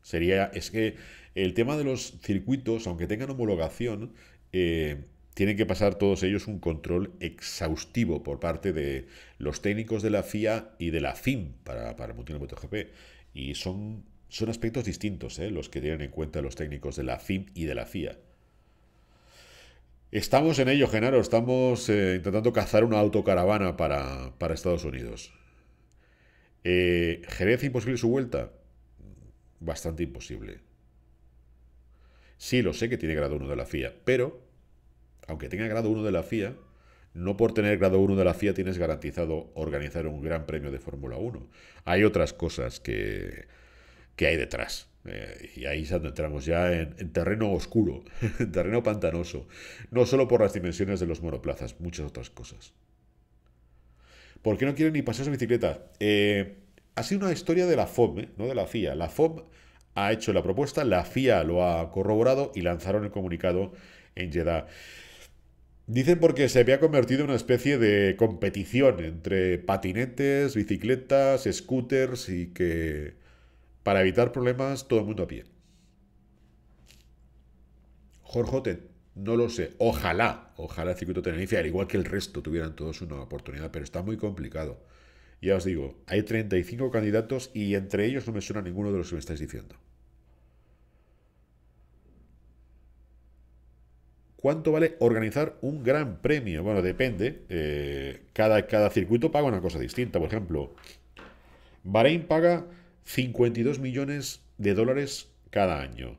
Sería, es que el tema de los circuitos, aunque tengan homologación, eh, tienen que pasar todos ellos un control exhaustivo por parte de los técnicos de la FIA y de la FIM para, para el Mundial MotoGP. Y son, son aspectos distintos eh, los que tienen en cuenta los técnicos de la FIM y de la FIA. Estamos en ello, Genaro. Estamos eh, intentando cazar una autocaravana para, Estados Unidos. Eh, ¿Jerez imposible su vuelta? Bastante imposible. Sí, lo sé que tiene grado 1 de la FIA, pero, aunque tenga grado 1 de la FIA, no por tener grado 1 de la FIA tienes garantizado organizar un gran premio de Fórmula 1. Hay otras cosas que, que hay detrás. Eh, y ahí entramos ya en, terreno oscuro, en terreno pantanoso, no solo por las dimensiones de los monoplazas, muchas otras cosas. ¿Por qué no quieren ni paseos en bicicleta? Eh, ha sido una historia de la FOM, ¿eh? no de la FIA. La FOM ha hecho la propuesta, la FIA lo ha corroborado y lanzaron el comunicado en Jeddah. Dicen porque se había convertido en una especie de competición entre patinetes, bicicletas, scooters y que para evitar problemas todo el mundo a pie. Jorge, no lo sé. Ojalá, ojalá el circuito Tenerife, al igual que el resto, tuvieran todos una oportunidad, pero está muy complicado. Ya os digo, hay 35 candidatos y entre ellos no me suena ninguno de los que me estáis diciendo. ¿Cuánto vale organizar un gran premio? Bueno, depende. Eh, cada, cada circuito paga una cosa distinta. Por ejemplo, Bahrein paga 52 millones de dólares cada año.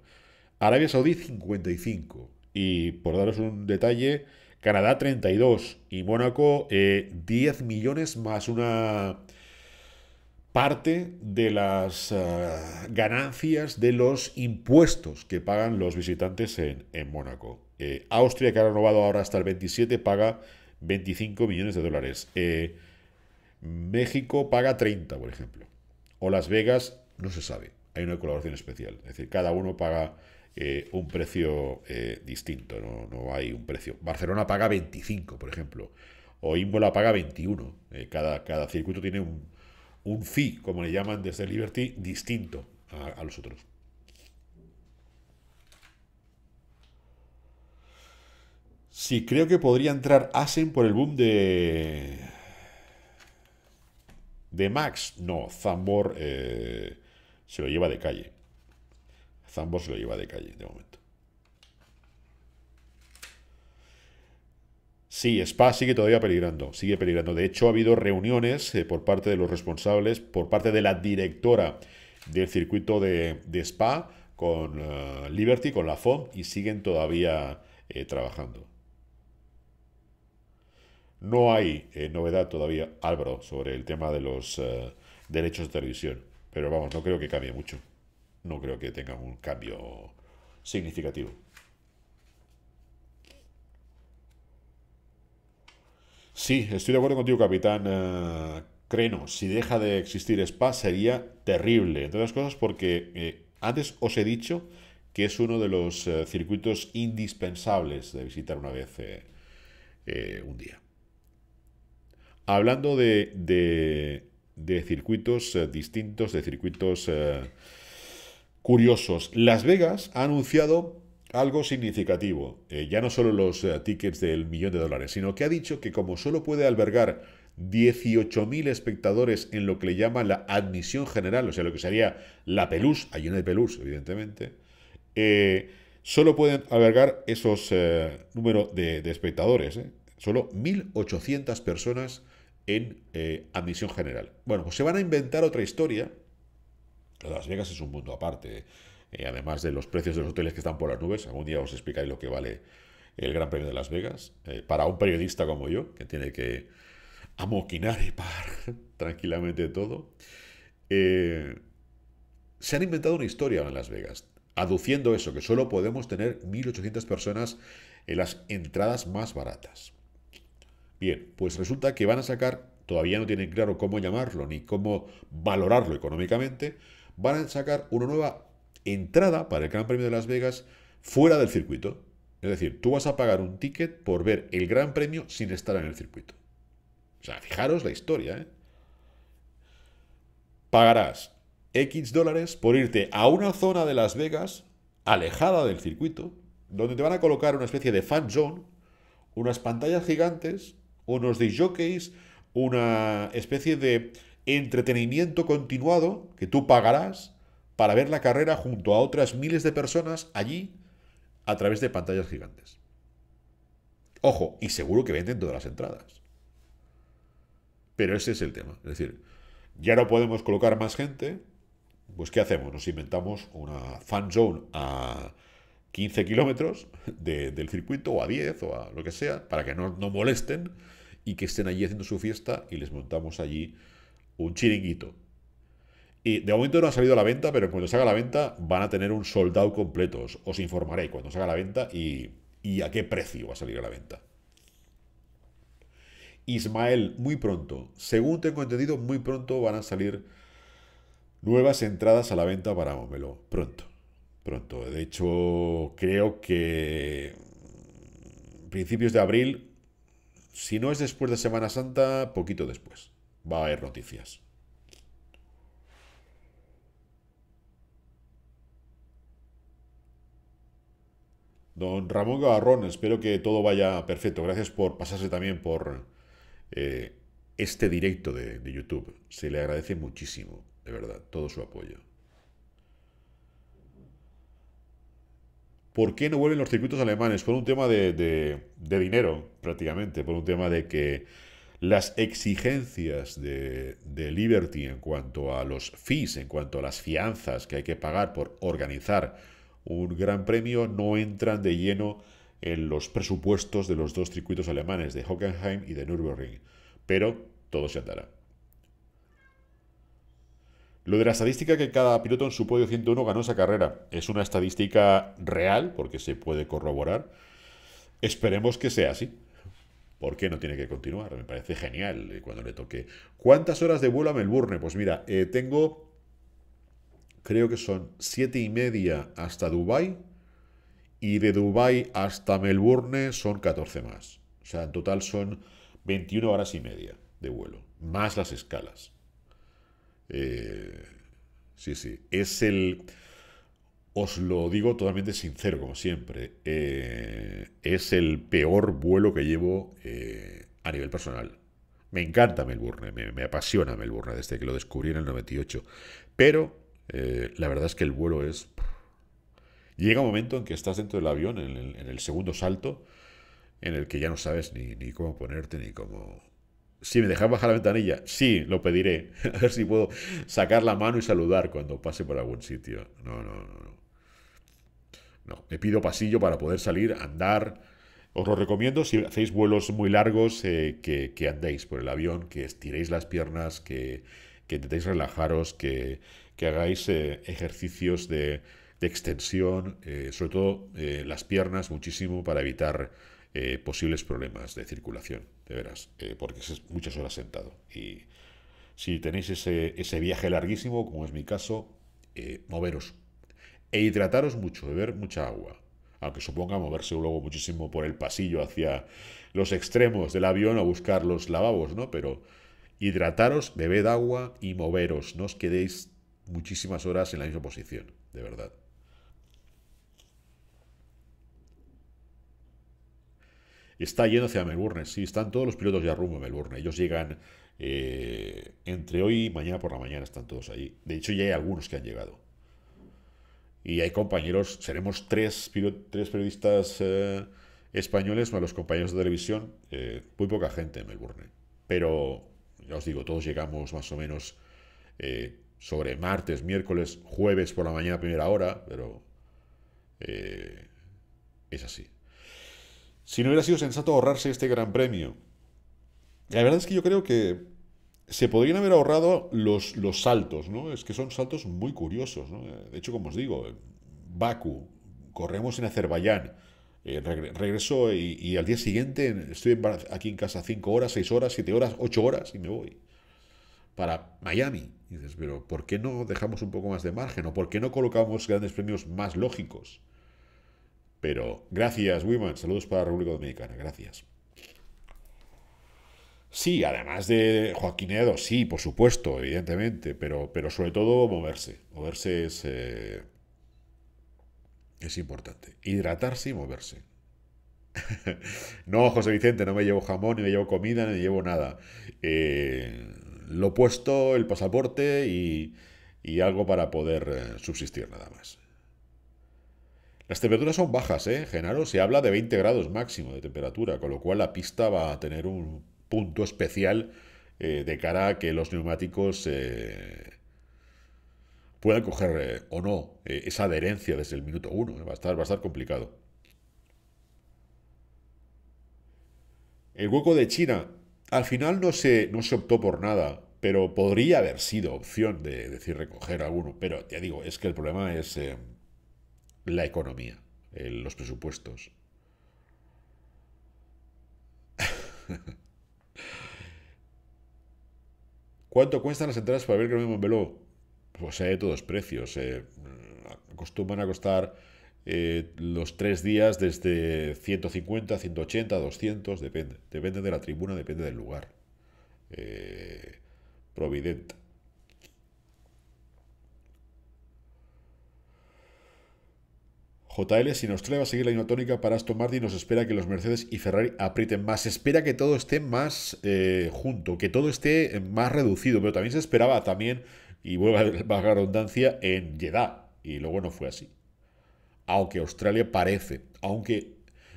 Arabia Saudí 55. Y por daros un detalle, Canadá 32 y Mónaco 10 eh, millones más una parte de las ah, ganancias de los impuestos que pagan los visitantes en, Mónaco. Eh, Austria, que ha renovado ahora hasta el 27, paga 25 millones de dólares. Eh, México paga 30, por ejemplo o Las Vegas, no se sabe. Hay una colaboración especial. Es decir, cada uno paga eh, un precio eh, distinto, no, hay un precio. Barcelona paga 25, por ejemplo, o imbola paga 21. Eh, cada, cada circuito tiene un, fee, como le llaman desde Liberty, distinto a, a los otros. Sí, creo que podría entrar Asen por el boom de, de Max, no, Zambor eh, se lo lleva de calle. Zambor se lo lleva de calle, de momento. Sí, Spa sigue todavía peligrando, sigue peligrando. De hecho, ha habido reuniones eh, por parte de los responsables, por parte de la directora del circuito de, Spa con eh, Liberty, con la FOM, y siguen todavía trabajando. No hay eh, novedad todavía, Álvaro, sobre el tema de los eh, derechos de televisión. Pero vamos, no creo que cambie mucho. No creo que tenga un cambio significativo. Sí, estoy de acuerdo contigo, capitán eh, Creno. Si deja de existir Spa sería terrible. Entre otras cosas porque antes os he dicho que es uno de los circuitos indispensables de visitar una vez un día. Hablando de, circuitos eh, distintos, de circuitos eh, curiosos, Las Vegas ha anunciado algo significativo. Eh, ya no solo los tickets del millón de dólares, sino que ha dicho que como solo puede albergar 18.000 espectadores en lo que le llaman la admisión general, o sea, lo que sería la pelus, hay una de pelus, evidentemente, solo pueden albergar esos números de, espectadores, solo 1.800 personas en eh, admisión general. Bueno, pues se van a inventar otra historia. Las Vegas es un mundo aparte, eh, además de los precios de los hoteles que están por las nubes. Algún día os explicaré lo que vale el Gran Premio de Las Vegas. Eh, para un periodista como yo, que tiene que amoquinar y par, tranquilamente todo, se han inventado una historia en Las Vegas, aduciendo eso, que solo podemos tener 1.800 personas en las entradas más baratas. Bien, pues resulta que van a sacar, todavía no tienen claro cómo llamarlo ni cómo valorarlo económicamente, van a sacar una nueva entrada para el Gran Premio de Las Vegas fuera del circuito. Es decir, tú vas a pagar un ticket por ver el Gran Premio sin estar en el circuito. O sea, fijaros la historia, ¿eh? Pagarás X dólares por irte a una zona de Las Vegas alejada del circuito, donde te van a colocar una especie de fan zone, unas pantallas gigantes unos jockeys, una especie de entretenimiento continuado que tú pagarás para ver la carrera junto a otras miles de personas allí a través de pantallas gigantes. Ojo, y seguro que venden todas las entradas. Pero ese es el tema. Es decir, ya no podemos colocar más gente, pues ¿qué hacemos? Nos inventamos una fan zone a 15 kilómetros del circuito o a 10 o a lo que sea, para que no, no molesten y que estén allí haciendo su fiesta y les montamos allí un chiringuito. Y de momento no ha salido a la venta, pero cuando salga a la venta van a tener un soldado completo. Os, informaré cuando salga a la venta y, y a qué precio va a salir a la venta. Ismael, muy pronto. Según tengo entendido, muy pronto van a salir nuevas entradas a la venta para Momelo. Pronto. Pronto. De hecho, creo que principios de abril si no es después de Semana Santa, poquito después. Va a haber noticias. Don Ramón garrón espero que todo vaya perfecto. Gracias por pasarse también por eh, este directo de YouTube. Se le agradece muchísimo, de verdad, todo su apoyo. ¿Por qué no vuelven los circuitos alemanes? Por un tema de, dinero, prácticamente, por un tema de que las exigencias de, de, Liberty en cuanto a los fees, en cuanto a las fianzas que hay que pagar por organizar un gran premio, no entran de lleno en los presupuestos de los dos circuitos alemanes, de Hockenheim y de Nürburgring. Pero todo se andará. Lo de la estadística que cada piloto en su podio 101 ganó esa carrera es una estadística real, porque se puede corroborar. Esperemos que sea así. ¿Por qué no tiene que continuar? Me parece genial eh, cuando le toque. ¿Cuántas horas de vuelo a Melbourne? Pues mira, eh, tengo, creo que son siete y media hasta Dubai y de Dubai hasta Melbourne son 14 más. O sea, en total son 21 horas y media de vuelo, más las escalas. Eh, sí, sí. Es el. Os lo digo totalmente sincero, como siempre. Eh, es el peor vuelo que llevo eh, a nivel personal. Me encanta Melbourne, me, me, apasiona Melbourne desde que lo descubrí en el 98. Pero la verdad es que el vuelo es. Llega un momento en que estás dentro del avión, en el, segundo salto, en el que ya no sabes ni cómo ponerte, ni cómo si me dejas bajar la ventanilla, sí, lo pediré. A ver si puedo sacar la mano y saludar cuando pase por algún sitio. No, no, no, no. No, me pido pasillo para poder salir, andar. Os lo recomiendo si hacéis vuelos muy largos, eh, que, andéis por el avión, que estiréis las piernas, que, intentéis relajaros, que, hagáis eh, ejercicios de, extensión, eh, sobre todo las piernas muchísimo para evitar posibles problemas de circulación de veras, eh, porque es muchas horas sentado. Y si tenéis ese, ese viaje larguísimo, como es mi caso, eh, moveros. E hidrataros mucho, beber mucha agua. Aunque suponga moverse luego muchísimo por el pasillo hacia los extremos del avión a buscar los lavabos, ¿no? Pero hidrataros, bebed agua y moveros. No os quedéis muchísimas horas en la misma posición, de verdad. está yendo hacia Melbourne, sí, están todos los pilotos ya rumbo a Melbourne. Ellos llegan eh, entre hoy y mañana por la mañana, están todos ahí. De hecho, ya hay algunos que han llegado. Y hay compañeros, seremos tres, periodistas eh, españoles más los compañeros de televisión, eh, muy poca gente en Melbourne. Pero, ya os digo, todos llegamos más o menos sobre martes, miércoles, jueves por la mañana, primera hora, pero es así si no hubiera sido sensato ahorrarse este gran premio. La verdad es que yo creo que se podrían haber ahorrado los, los saltos, ¿no? Es que son saltos muy curiosos, ¿no? De hecho, como os digo, Baku, corremos en Azerbaiyán, eh, regreso y, al día siguiente estoy aquí en casa 5 horas, 6 horas, 7 horas, 8 horas y me voy para Miami. dices, pero ¿por qué no dejamos un poco más de margen? ¿O por qué no colocamos grandes premios más lógicos? Pero gracias, Wiman. Saludos para la República Dominicana. Gracias. Sí, además de Joaquín Edo, sí, por supuesto, evidentemente, pero, pero sobre todo moverse. Moverse es, eh, es importante. Hidratarse y moverse. no, José Vicente, no me llevo jamón, ni me llevo comida, ni me llevo nada. Eh, lo puesto, el pasaporte y, algo para poder eh, subsistir nada más. Las temperaturas son bajas, ¿eh? Genaro, se habla de 20 grados máximo de temperatura, con lo cual la pista va a tener un punto especial eh, de cara a que los neumáticos eh, puedan coger eh, o no esa adherencia desde el minuto 1. Va, a estar, complicado. El hueco de China, al final no se, no se optó por nada, pero podría haber sido opción de, de decir recoger alguno, pero ya digo, es que el problema es la economía, los presupuestos. ¿Cuánto cuestan las entradas para ver Gran Veló? Pues hay eh, de todos precios. Eh, acostumbran a costar eh, los tres días desde 150, 180, 200, depende. Depende de la tribuna, depende del lugar. Eh, Provident. JL, si nos trae va a seguir la misma para Aston Martin, nos espera que los Mercedes y Ferrari aprieten más. Se espera que todo esté más eh, junto, que todo esté más reducido, pero también se esperaba también, y vuelvo a la redundancia, en Jeddah, y luego no fue así. Aunque Australia parece, aunque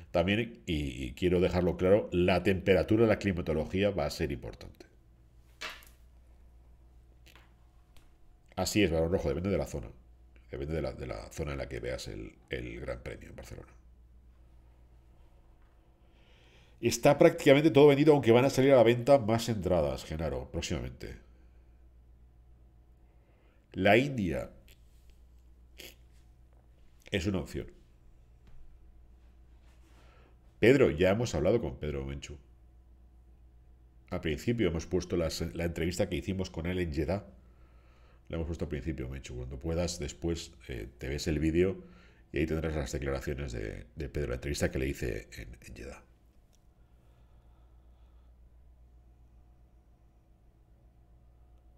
también, y, quiero dejarlo claro, la temperatura, la climatología va a ser importante. Así es, barón rojo, depende de la zona. Depende de la, zona en la que veas el, Gran Premio en Barcelona. Está prácticamente todo vendido, aunque van a salir a la venta más entradas, Genaro, próximamente. La India es una opción. Pedro, ya hemos hablado con Pedro Menchu. Al principio hemos puesto la entrevista que hicimos con él en Jeddah lo hemos puesto al principio, Mechu. Cuando puedas, después eh, te ves el vídeo y ahí tendrás las declaraciones de, Pedro, la entrevista que le hice en, en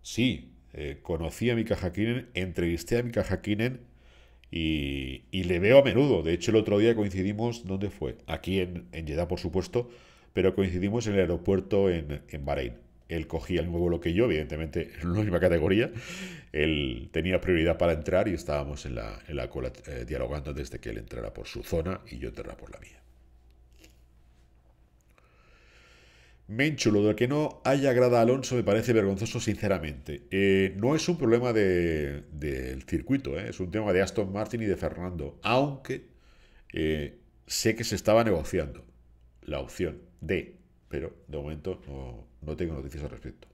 Sí, eh, conocí a Mika Hakkinen, entrevisté a Mika Hakkinen y, le veo a menudo. De hecho, el otro día coincidimos, ¿dónde fue? Aquí en, en por supuesto, pero coincidimos en el aeropuerto en, en Bahrein. Él cogía el nuevo lo que yo, evidentemente en la misma categoría. Él tenía prioridad para entrar y estábamos en la, cola eh, dialogando desde que él entrara por su zona y yo entrara por la mía. Menchulo, de que no haya agrada a Alonso me parece vergonzoso, sinceramente. Eh, no es un problema del circuito, eh, es un tema de Aston Martin y de Fernando, aunque sé que se estaba negociando la opción de pero de momento no, tengo noticias al respecto.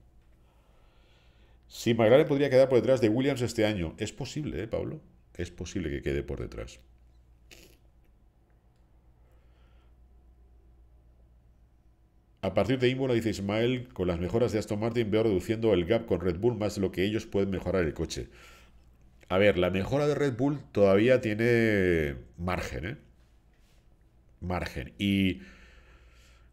Si McLaren podría quedar por detrás de Williams este año, es posible, ¿eh, Pablo? Es posible que quede por detrás. A partir de Imola, dice Ismael, con las mejoras de Aston Martin veo reduciendo el gap con Red Bull más de lo que ellos pueden mejorar el coche. A ver, la mejora de Red Bull todavía tiene margen, ¿eh? Margen. Y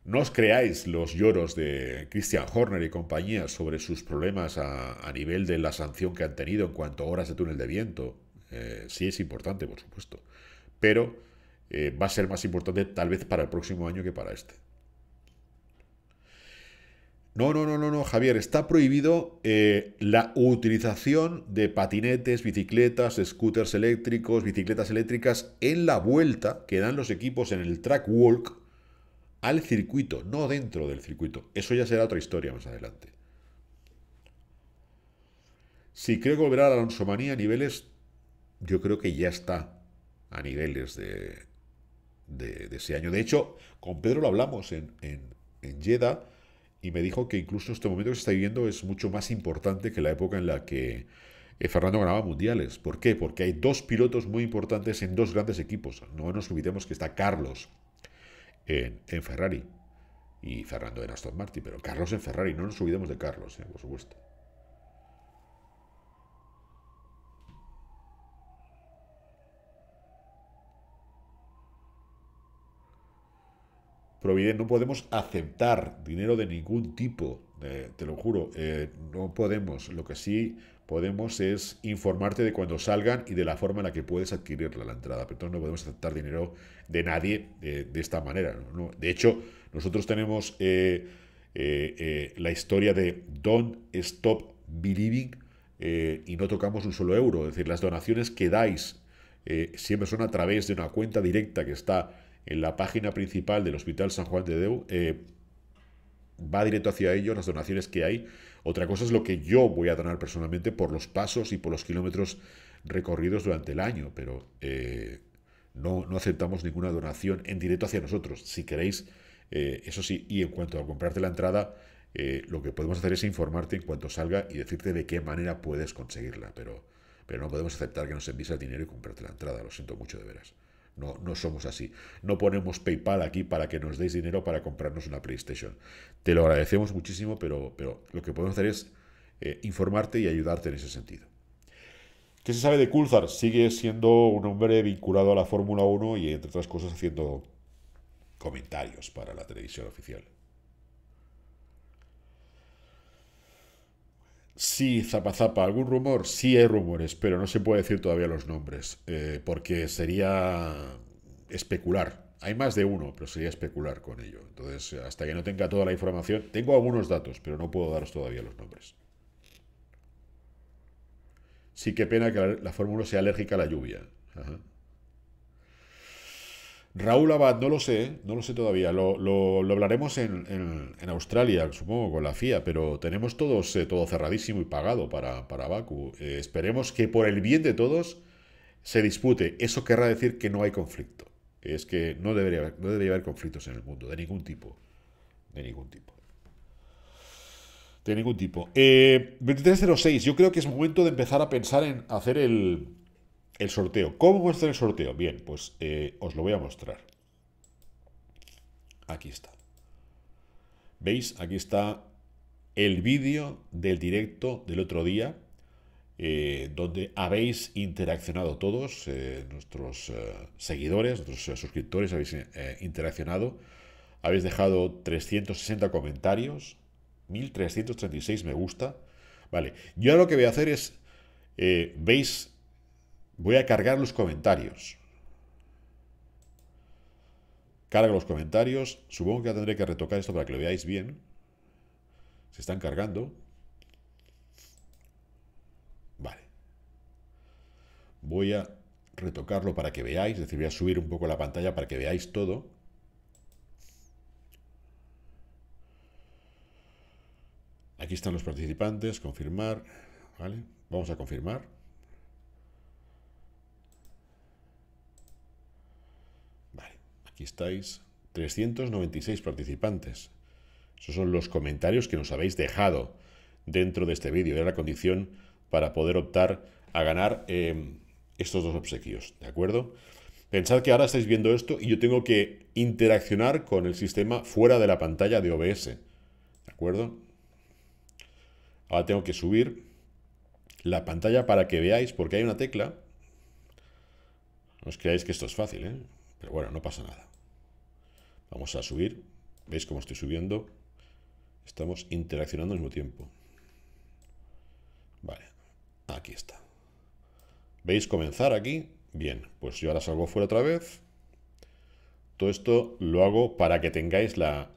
no os creáis los lloros de Christian Horner y compañía sobre sus problemas a, nivel de la sanción que han tenido en cuanto a horas de túnel de viento. Eh, sí es importante, por supuesto. Pero eh, va a ser más importante tal vez para el próximo año que para este. No, no, no, no, no, Javier, está prohibido eh, la utilización de patinetes, bicicletas, scooters eléctricos, bicicletas eléctricas en la vuelta que dan los equipos en el track walk al circuito, no dentro del circuito. Eso ya será otra historia más adelante. Si creo que volverá a la Alonso a niveles, yo creo que ya está a niveles de, ese año. De hecho, con Pedro lo hablamos en, en, y me dijo que incluso este momento que se está viviendo es mucho más importante que la época en la que eh, Fernando ganaba mundiales. ¿Por qué? Porque hay dos pilotos muy importantes en dos grandes equipos. No nos olvidemos que está Carlos en, Ferrari. Y Fernando en Aston Martin, pero Carlos en Ferrari, no nos olvidemos de Carlos, eh, por supuesto. providen no podemos aceptar dinero de ningún tipo, eh, te lo juro, eh, no podemos. Lo que sí podemos es informarte de cuando salgan y de la forma en la que puedes adquirirla la entrada. Pero no podemos aceptar dinero de nadie eh, de esta manera. De hecho, nosotros tenemos eh, eh, la historia de Don't Stop Believing y no tocamos un solo euro. Es decir, las donaciones que dais siempre son a través de una cuenta directa que está en la página principal del Hospital San Juan de Deu. va directo hacia ellos las donaciones que hay otra cosa es lo que yo voy a donar personalmente por los pasos y por los kilómetros recorridos durante el año, pero eh, no, no, aceptamos ninguna donación en directo hacia nosotros. Si queréis, eh, eso sí, y en cuanto a comprarte la entrada, eh, lo que podemos hacer es informarte en cuanto salga y decirte de qué manera puedes conseguirla, pero, pero no podemos aceptar que nos envíes el dinero y comprarte la entrada, lo siento mucho de veras. No, somos así. No ponemos PayPal aquí para que nos deis dinero para comprarnos una PlayStation. Te lo agradecemos muchísimo, pero, pero lo que podemos hacer es eh, informarte y ayudarte en ese sentido. ¿Qué se sabe de Kulzar? Sigue siendo un hombre vinculado a la Fórmula 1 y, entre otras cosas, haciendo comentarios para la televisión oficial. Sí, zapazapa, ¿algún rumor? Sí hay rumores, pero no se puede decir todavía los nombres, eh, porque sería especular. Hay más de uno, pero sería especular con ello. Entonces, hasta que no tenga toda la información, tengo algunos datos, pero no puedo daros todavía los nombres. Sí, qué pena que la, Fórmula sea alérgica a la lluvia. Ajá. Raúl Abad, no lo sé, no lo sé todavía. Lo, hablaremos en, Australia, supongo, con la FIA, pero tenemos todos, eh, todo cerradísimo y pagado para, para Baku. Eh, esperemos que por el bien de todos se dispute. Eso querrá decir que no hay conflicto. Es que no debería, haber, haber conflictos en el mundo, de ningún tipo. De ningún tipo. De ningún tipo. 2306, eh, yo creo que es momento de empezar a pensar en hacer el, el sorteo. ¿Cómo muestra el sorteo? Bien, pues eh, os lo voy a mostrar. Aquí está. ¿Veis? Aquí está el vídeo del directo del otro día, eh, donde habéis interaccionado todos, eh, nuestros seguidores, nuestros suscriptores, habéis interaccionado. Habéis dejado 360 comentarios, 1336 me gusta. Vale, yo ahora lo que voy a hacer es, veis Voy a cargar los comentarios. Cargo los comentarios. Supongo que tendré que retocar esto para que lo veáis bien. Se están cargando. Vale. Voy a retocarlo para que veáis. Es decir, voy a subir un poco la pantalla para que veáis todo. Aquí están los participantes. Confirmar. Vale. Vamos a confirmar. Aquí estáis. 396 participantes. Esos son los comentarios que nos habéis dejado dentro de este vídeo. Era la condición para poder optar a ganar em, estos dos obsequios. ¿De acuerdo? Pensad que ahora estáis viendo esto y yo tengo que interaccionar con el sistema fuera de la pantalla de OBS. ¿De acuerdo? Ahora tengo que subir la pantalla para que veáis, porque hay una tecla. No os creáis que esto es fácil, ¿eh? Pero bueno, no pasa nada. Vamos a subir. ¿Veis cómo estoy subiendo? Estamos interaccionando al mismo tiempo. Vale, aquí está. ¿Veis comenzar aquí? Bien, pues yo ahora salgo fuera otra vez. Todo esto lo hago para que tengáis la,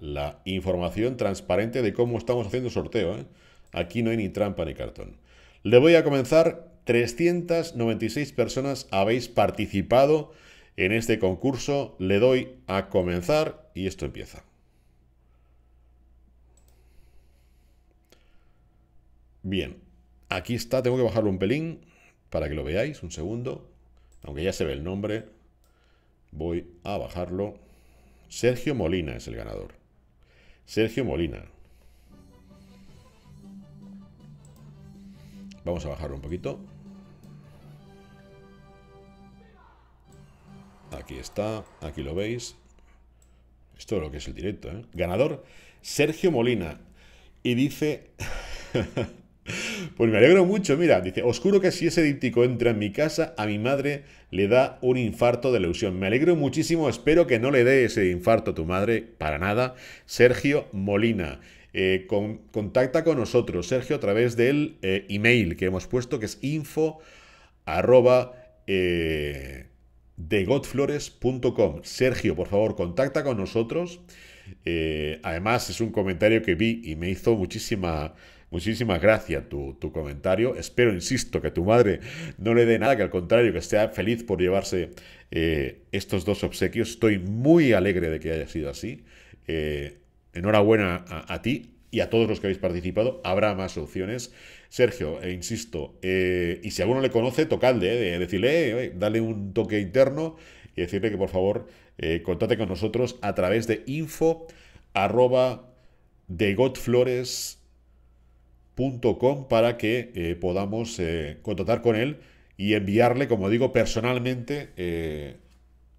información transparente de cómo estamos haciendo sorteo. ¿eh? Aquí no hay ni trampa ni cartón. Le voy a comenzar. 396 personas habéis participado en este concurso. Le doy a comenzar y esto empieza. Bien, aquí está, tengo que bajarlo un pelín para que lo veáis, un segundo. Aunque ya se ve el nombre, voy a bajarlo. Sergio Molina es el ganador. Sergio Molina. Vamos a bajarlo un poquito. Aquí está, aquí lo veis. Esto es lo que es el directo, ¿eh? Ganador, Sergio Molina. Y dice... pues me alegro mucho, mira, dice, oscuro que si ese díptico entra en mi casa, a mi madre le da un infarto de leusión. Me alegro muchísimo, espero que no le dé ese infarto a tu madre, para nada. Sergio Molina. Eh, contacta con nosotros, Sergio, a través del eh, email que hemos puesto, que es info arroba eh, degodflores.com. Sergio, por favor, contacta con nosotros. Eh, además, es un comentario que vi y me hizo muchísima, muchísima gracias tu, comentario. Espero, insisto, que tu madre no le dé nada, que al contrario, que sea feliz por llevarse eh, estos dos obsequios. Estoy muy alegre de que haya sido así. Eh, enhorabuena a, a ti y a todos los que habéis participado. Habrá más opciones. Sergio, e insisto, eh, y si alguno le conoce, tocadle, eh, decirle, eh, dale un toque interno y decirle que por favor contate con nosotros a través de info arroba para que podamos contactar con él y enviarle, como digo, personalmente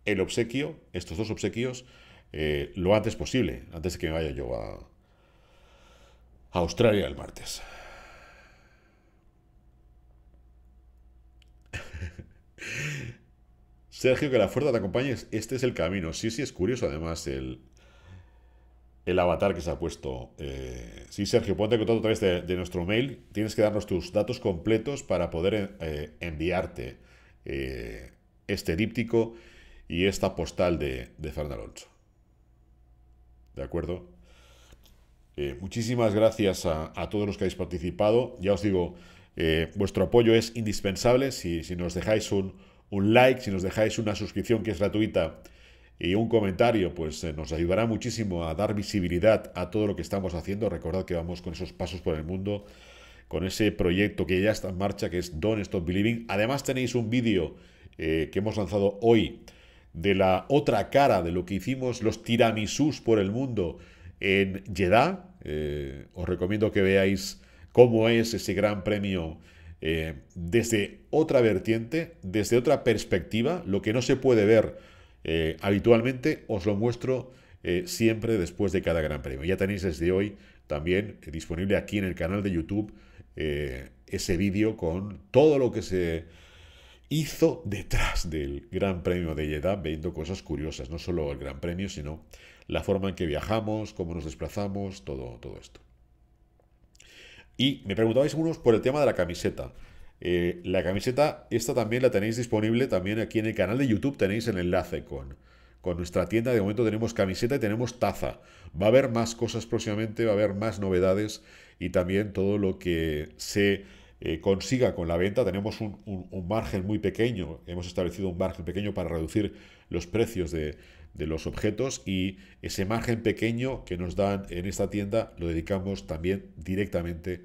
el obsequio, estos dos obsequios, lo antes posible, antes de que me vaya yo a Australia el martes. Sergio, que la fuerza te acompañe. Este es el camino. Sí, sí, es curioso además el, el avatar que se ha puesto. Eh, sí, Sergio, ponte en contacto a través de, nuestro mail. Tienes que darnos tus datos completos para poder eh, enviarte eh, este díptico y esta postal de, de ¿De acuerdo? muchísimas gracias a, a todos los que habéis participado. Ya os digo, eh, vuestro apoyo es indispensable. Si, nos dejáis un, like, si nos dejáis una suscripción que es gratuita y un comentario, pues eh, nos ayudará muchísimo a dar visibilidad a todo lo que estamos haciendo. Recordad que vamos con esos pasos por el mundo, con ese proyecto que ya está en marcha, que es Don't Stop Believing. Además tenéis un vídeo eh, que hemos lanzado hoy de la otra cara de lo que hicimos los tiramisús por el mundo en Jeddah. os recomiendo que veáis cómo es ese gran premio eh, desde otra vertiente, desde otra perspectiva. Lo que no se puede ver eh, habitualmente os lo muestro eh, siempre después de cada gran premio. Ya tenéis desde hoy también disponible aquí en el canal de YouTube ese vídeo con todo lo que se hizo detrás del Gran Premio de Jeddah, viendo cosas curiosas, no solo el Gran Premio, sino la forma en que viajamos, cómo nos desplazamos, todo, todo esto. Y me preguntabais algunos por el tema de la camiseta. Eh, la camiseta, esta también la tenéis disponible también aquí en el canal de YouTube, tenéis el enlace con, con nuestra tienda. De momento tenemos camiseta y tenemos taza. Va a haber más cosas próximamente, va a haber más novedades y también todo lo que se eh, consiga con la venta. Tenemos un, un margen muy pequeño, hemos establecido un margen pequeño para reducir los precios de, de los objetos y ese margen pequeño que nos dan en esta tienda lo dedicamos también directamente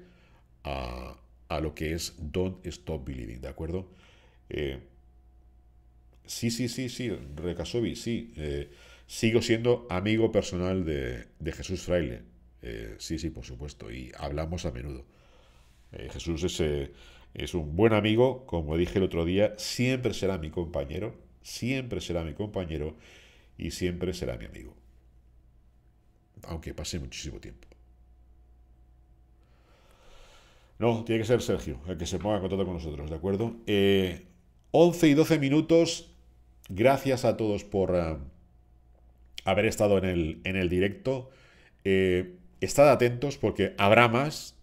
a, lo que es Don't Stop Believing, ¿de acuerdo? Eh, sí, sí, sí, sí, Recasovi, sí. Eh, sigo siendo amigo personal de, Jesús Fraile. Eh, sí, sí, por supuesto. Y hablamos a menudo. Jesús es, es, un buen amigo, como dije el otro día, siempre será mi compañero, siempre será mi compañero y siempre será mi amigo, aunque pase muchísimo tiempo. No, tiene que ser Sergio, el que se ponga en contacto con nosotros, ¿de acuerdo? 11 eh, y 12 minutos. Gracias a todos por eh, haber estado en el, en el directo. Eh, estad atentos porque habrá más.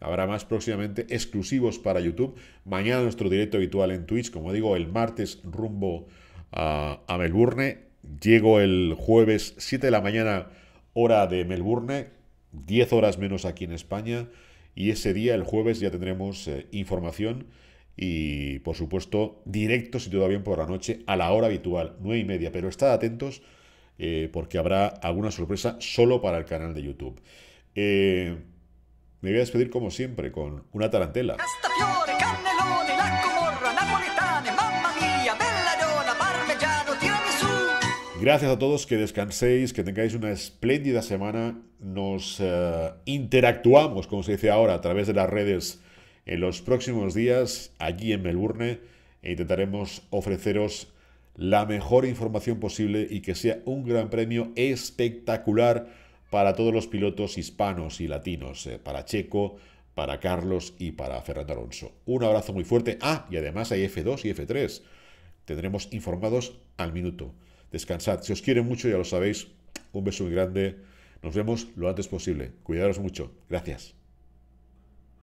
Habrá más próximamente exclusivos para YouTube. Mañana nuestro directo habitual en Twitch, como digo, el martes rumbo a, a Melbourne. Llego el jueves 7 de la mañana, hora de Melbourne, 10 horas menos aquí en España, y ese día, el jueves, ya tendremos eh, información y, por supuesto, directo, si todo bien, por la noche, a la hora habitual, 9 y media. Pero estad atentos eh, porque habrá alguna sorpresa solo para el canal de YouTube. Eh, me voy a despedir, como siempre, con una tarantela. Hasta Gracias a todos, que descanséis, que tengáis una espléndida semana. Nos eh, interactuamos, como se dice ahora, a través de las redes en los próximos días allí en Melbourne e intentaremos ofreceros la mejor información posible y que sea un gran premio espectacular para todos los pilotos hispanos y latinos, eh, para Checo, para Carlos y para Fernando Alonso. Un abrazo muy fuerte. Ah, y además hay F2 y F3. Tendremos informados al minuto. Descansad. Si os quiere mucho, ya lo sabéis. Un beso muy grande. Nos vemos lo antes posible. Cuidaros mucho. Gracias.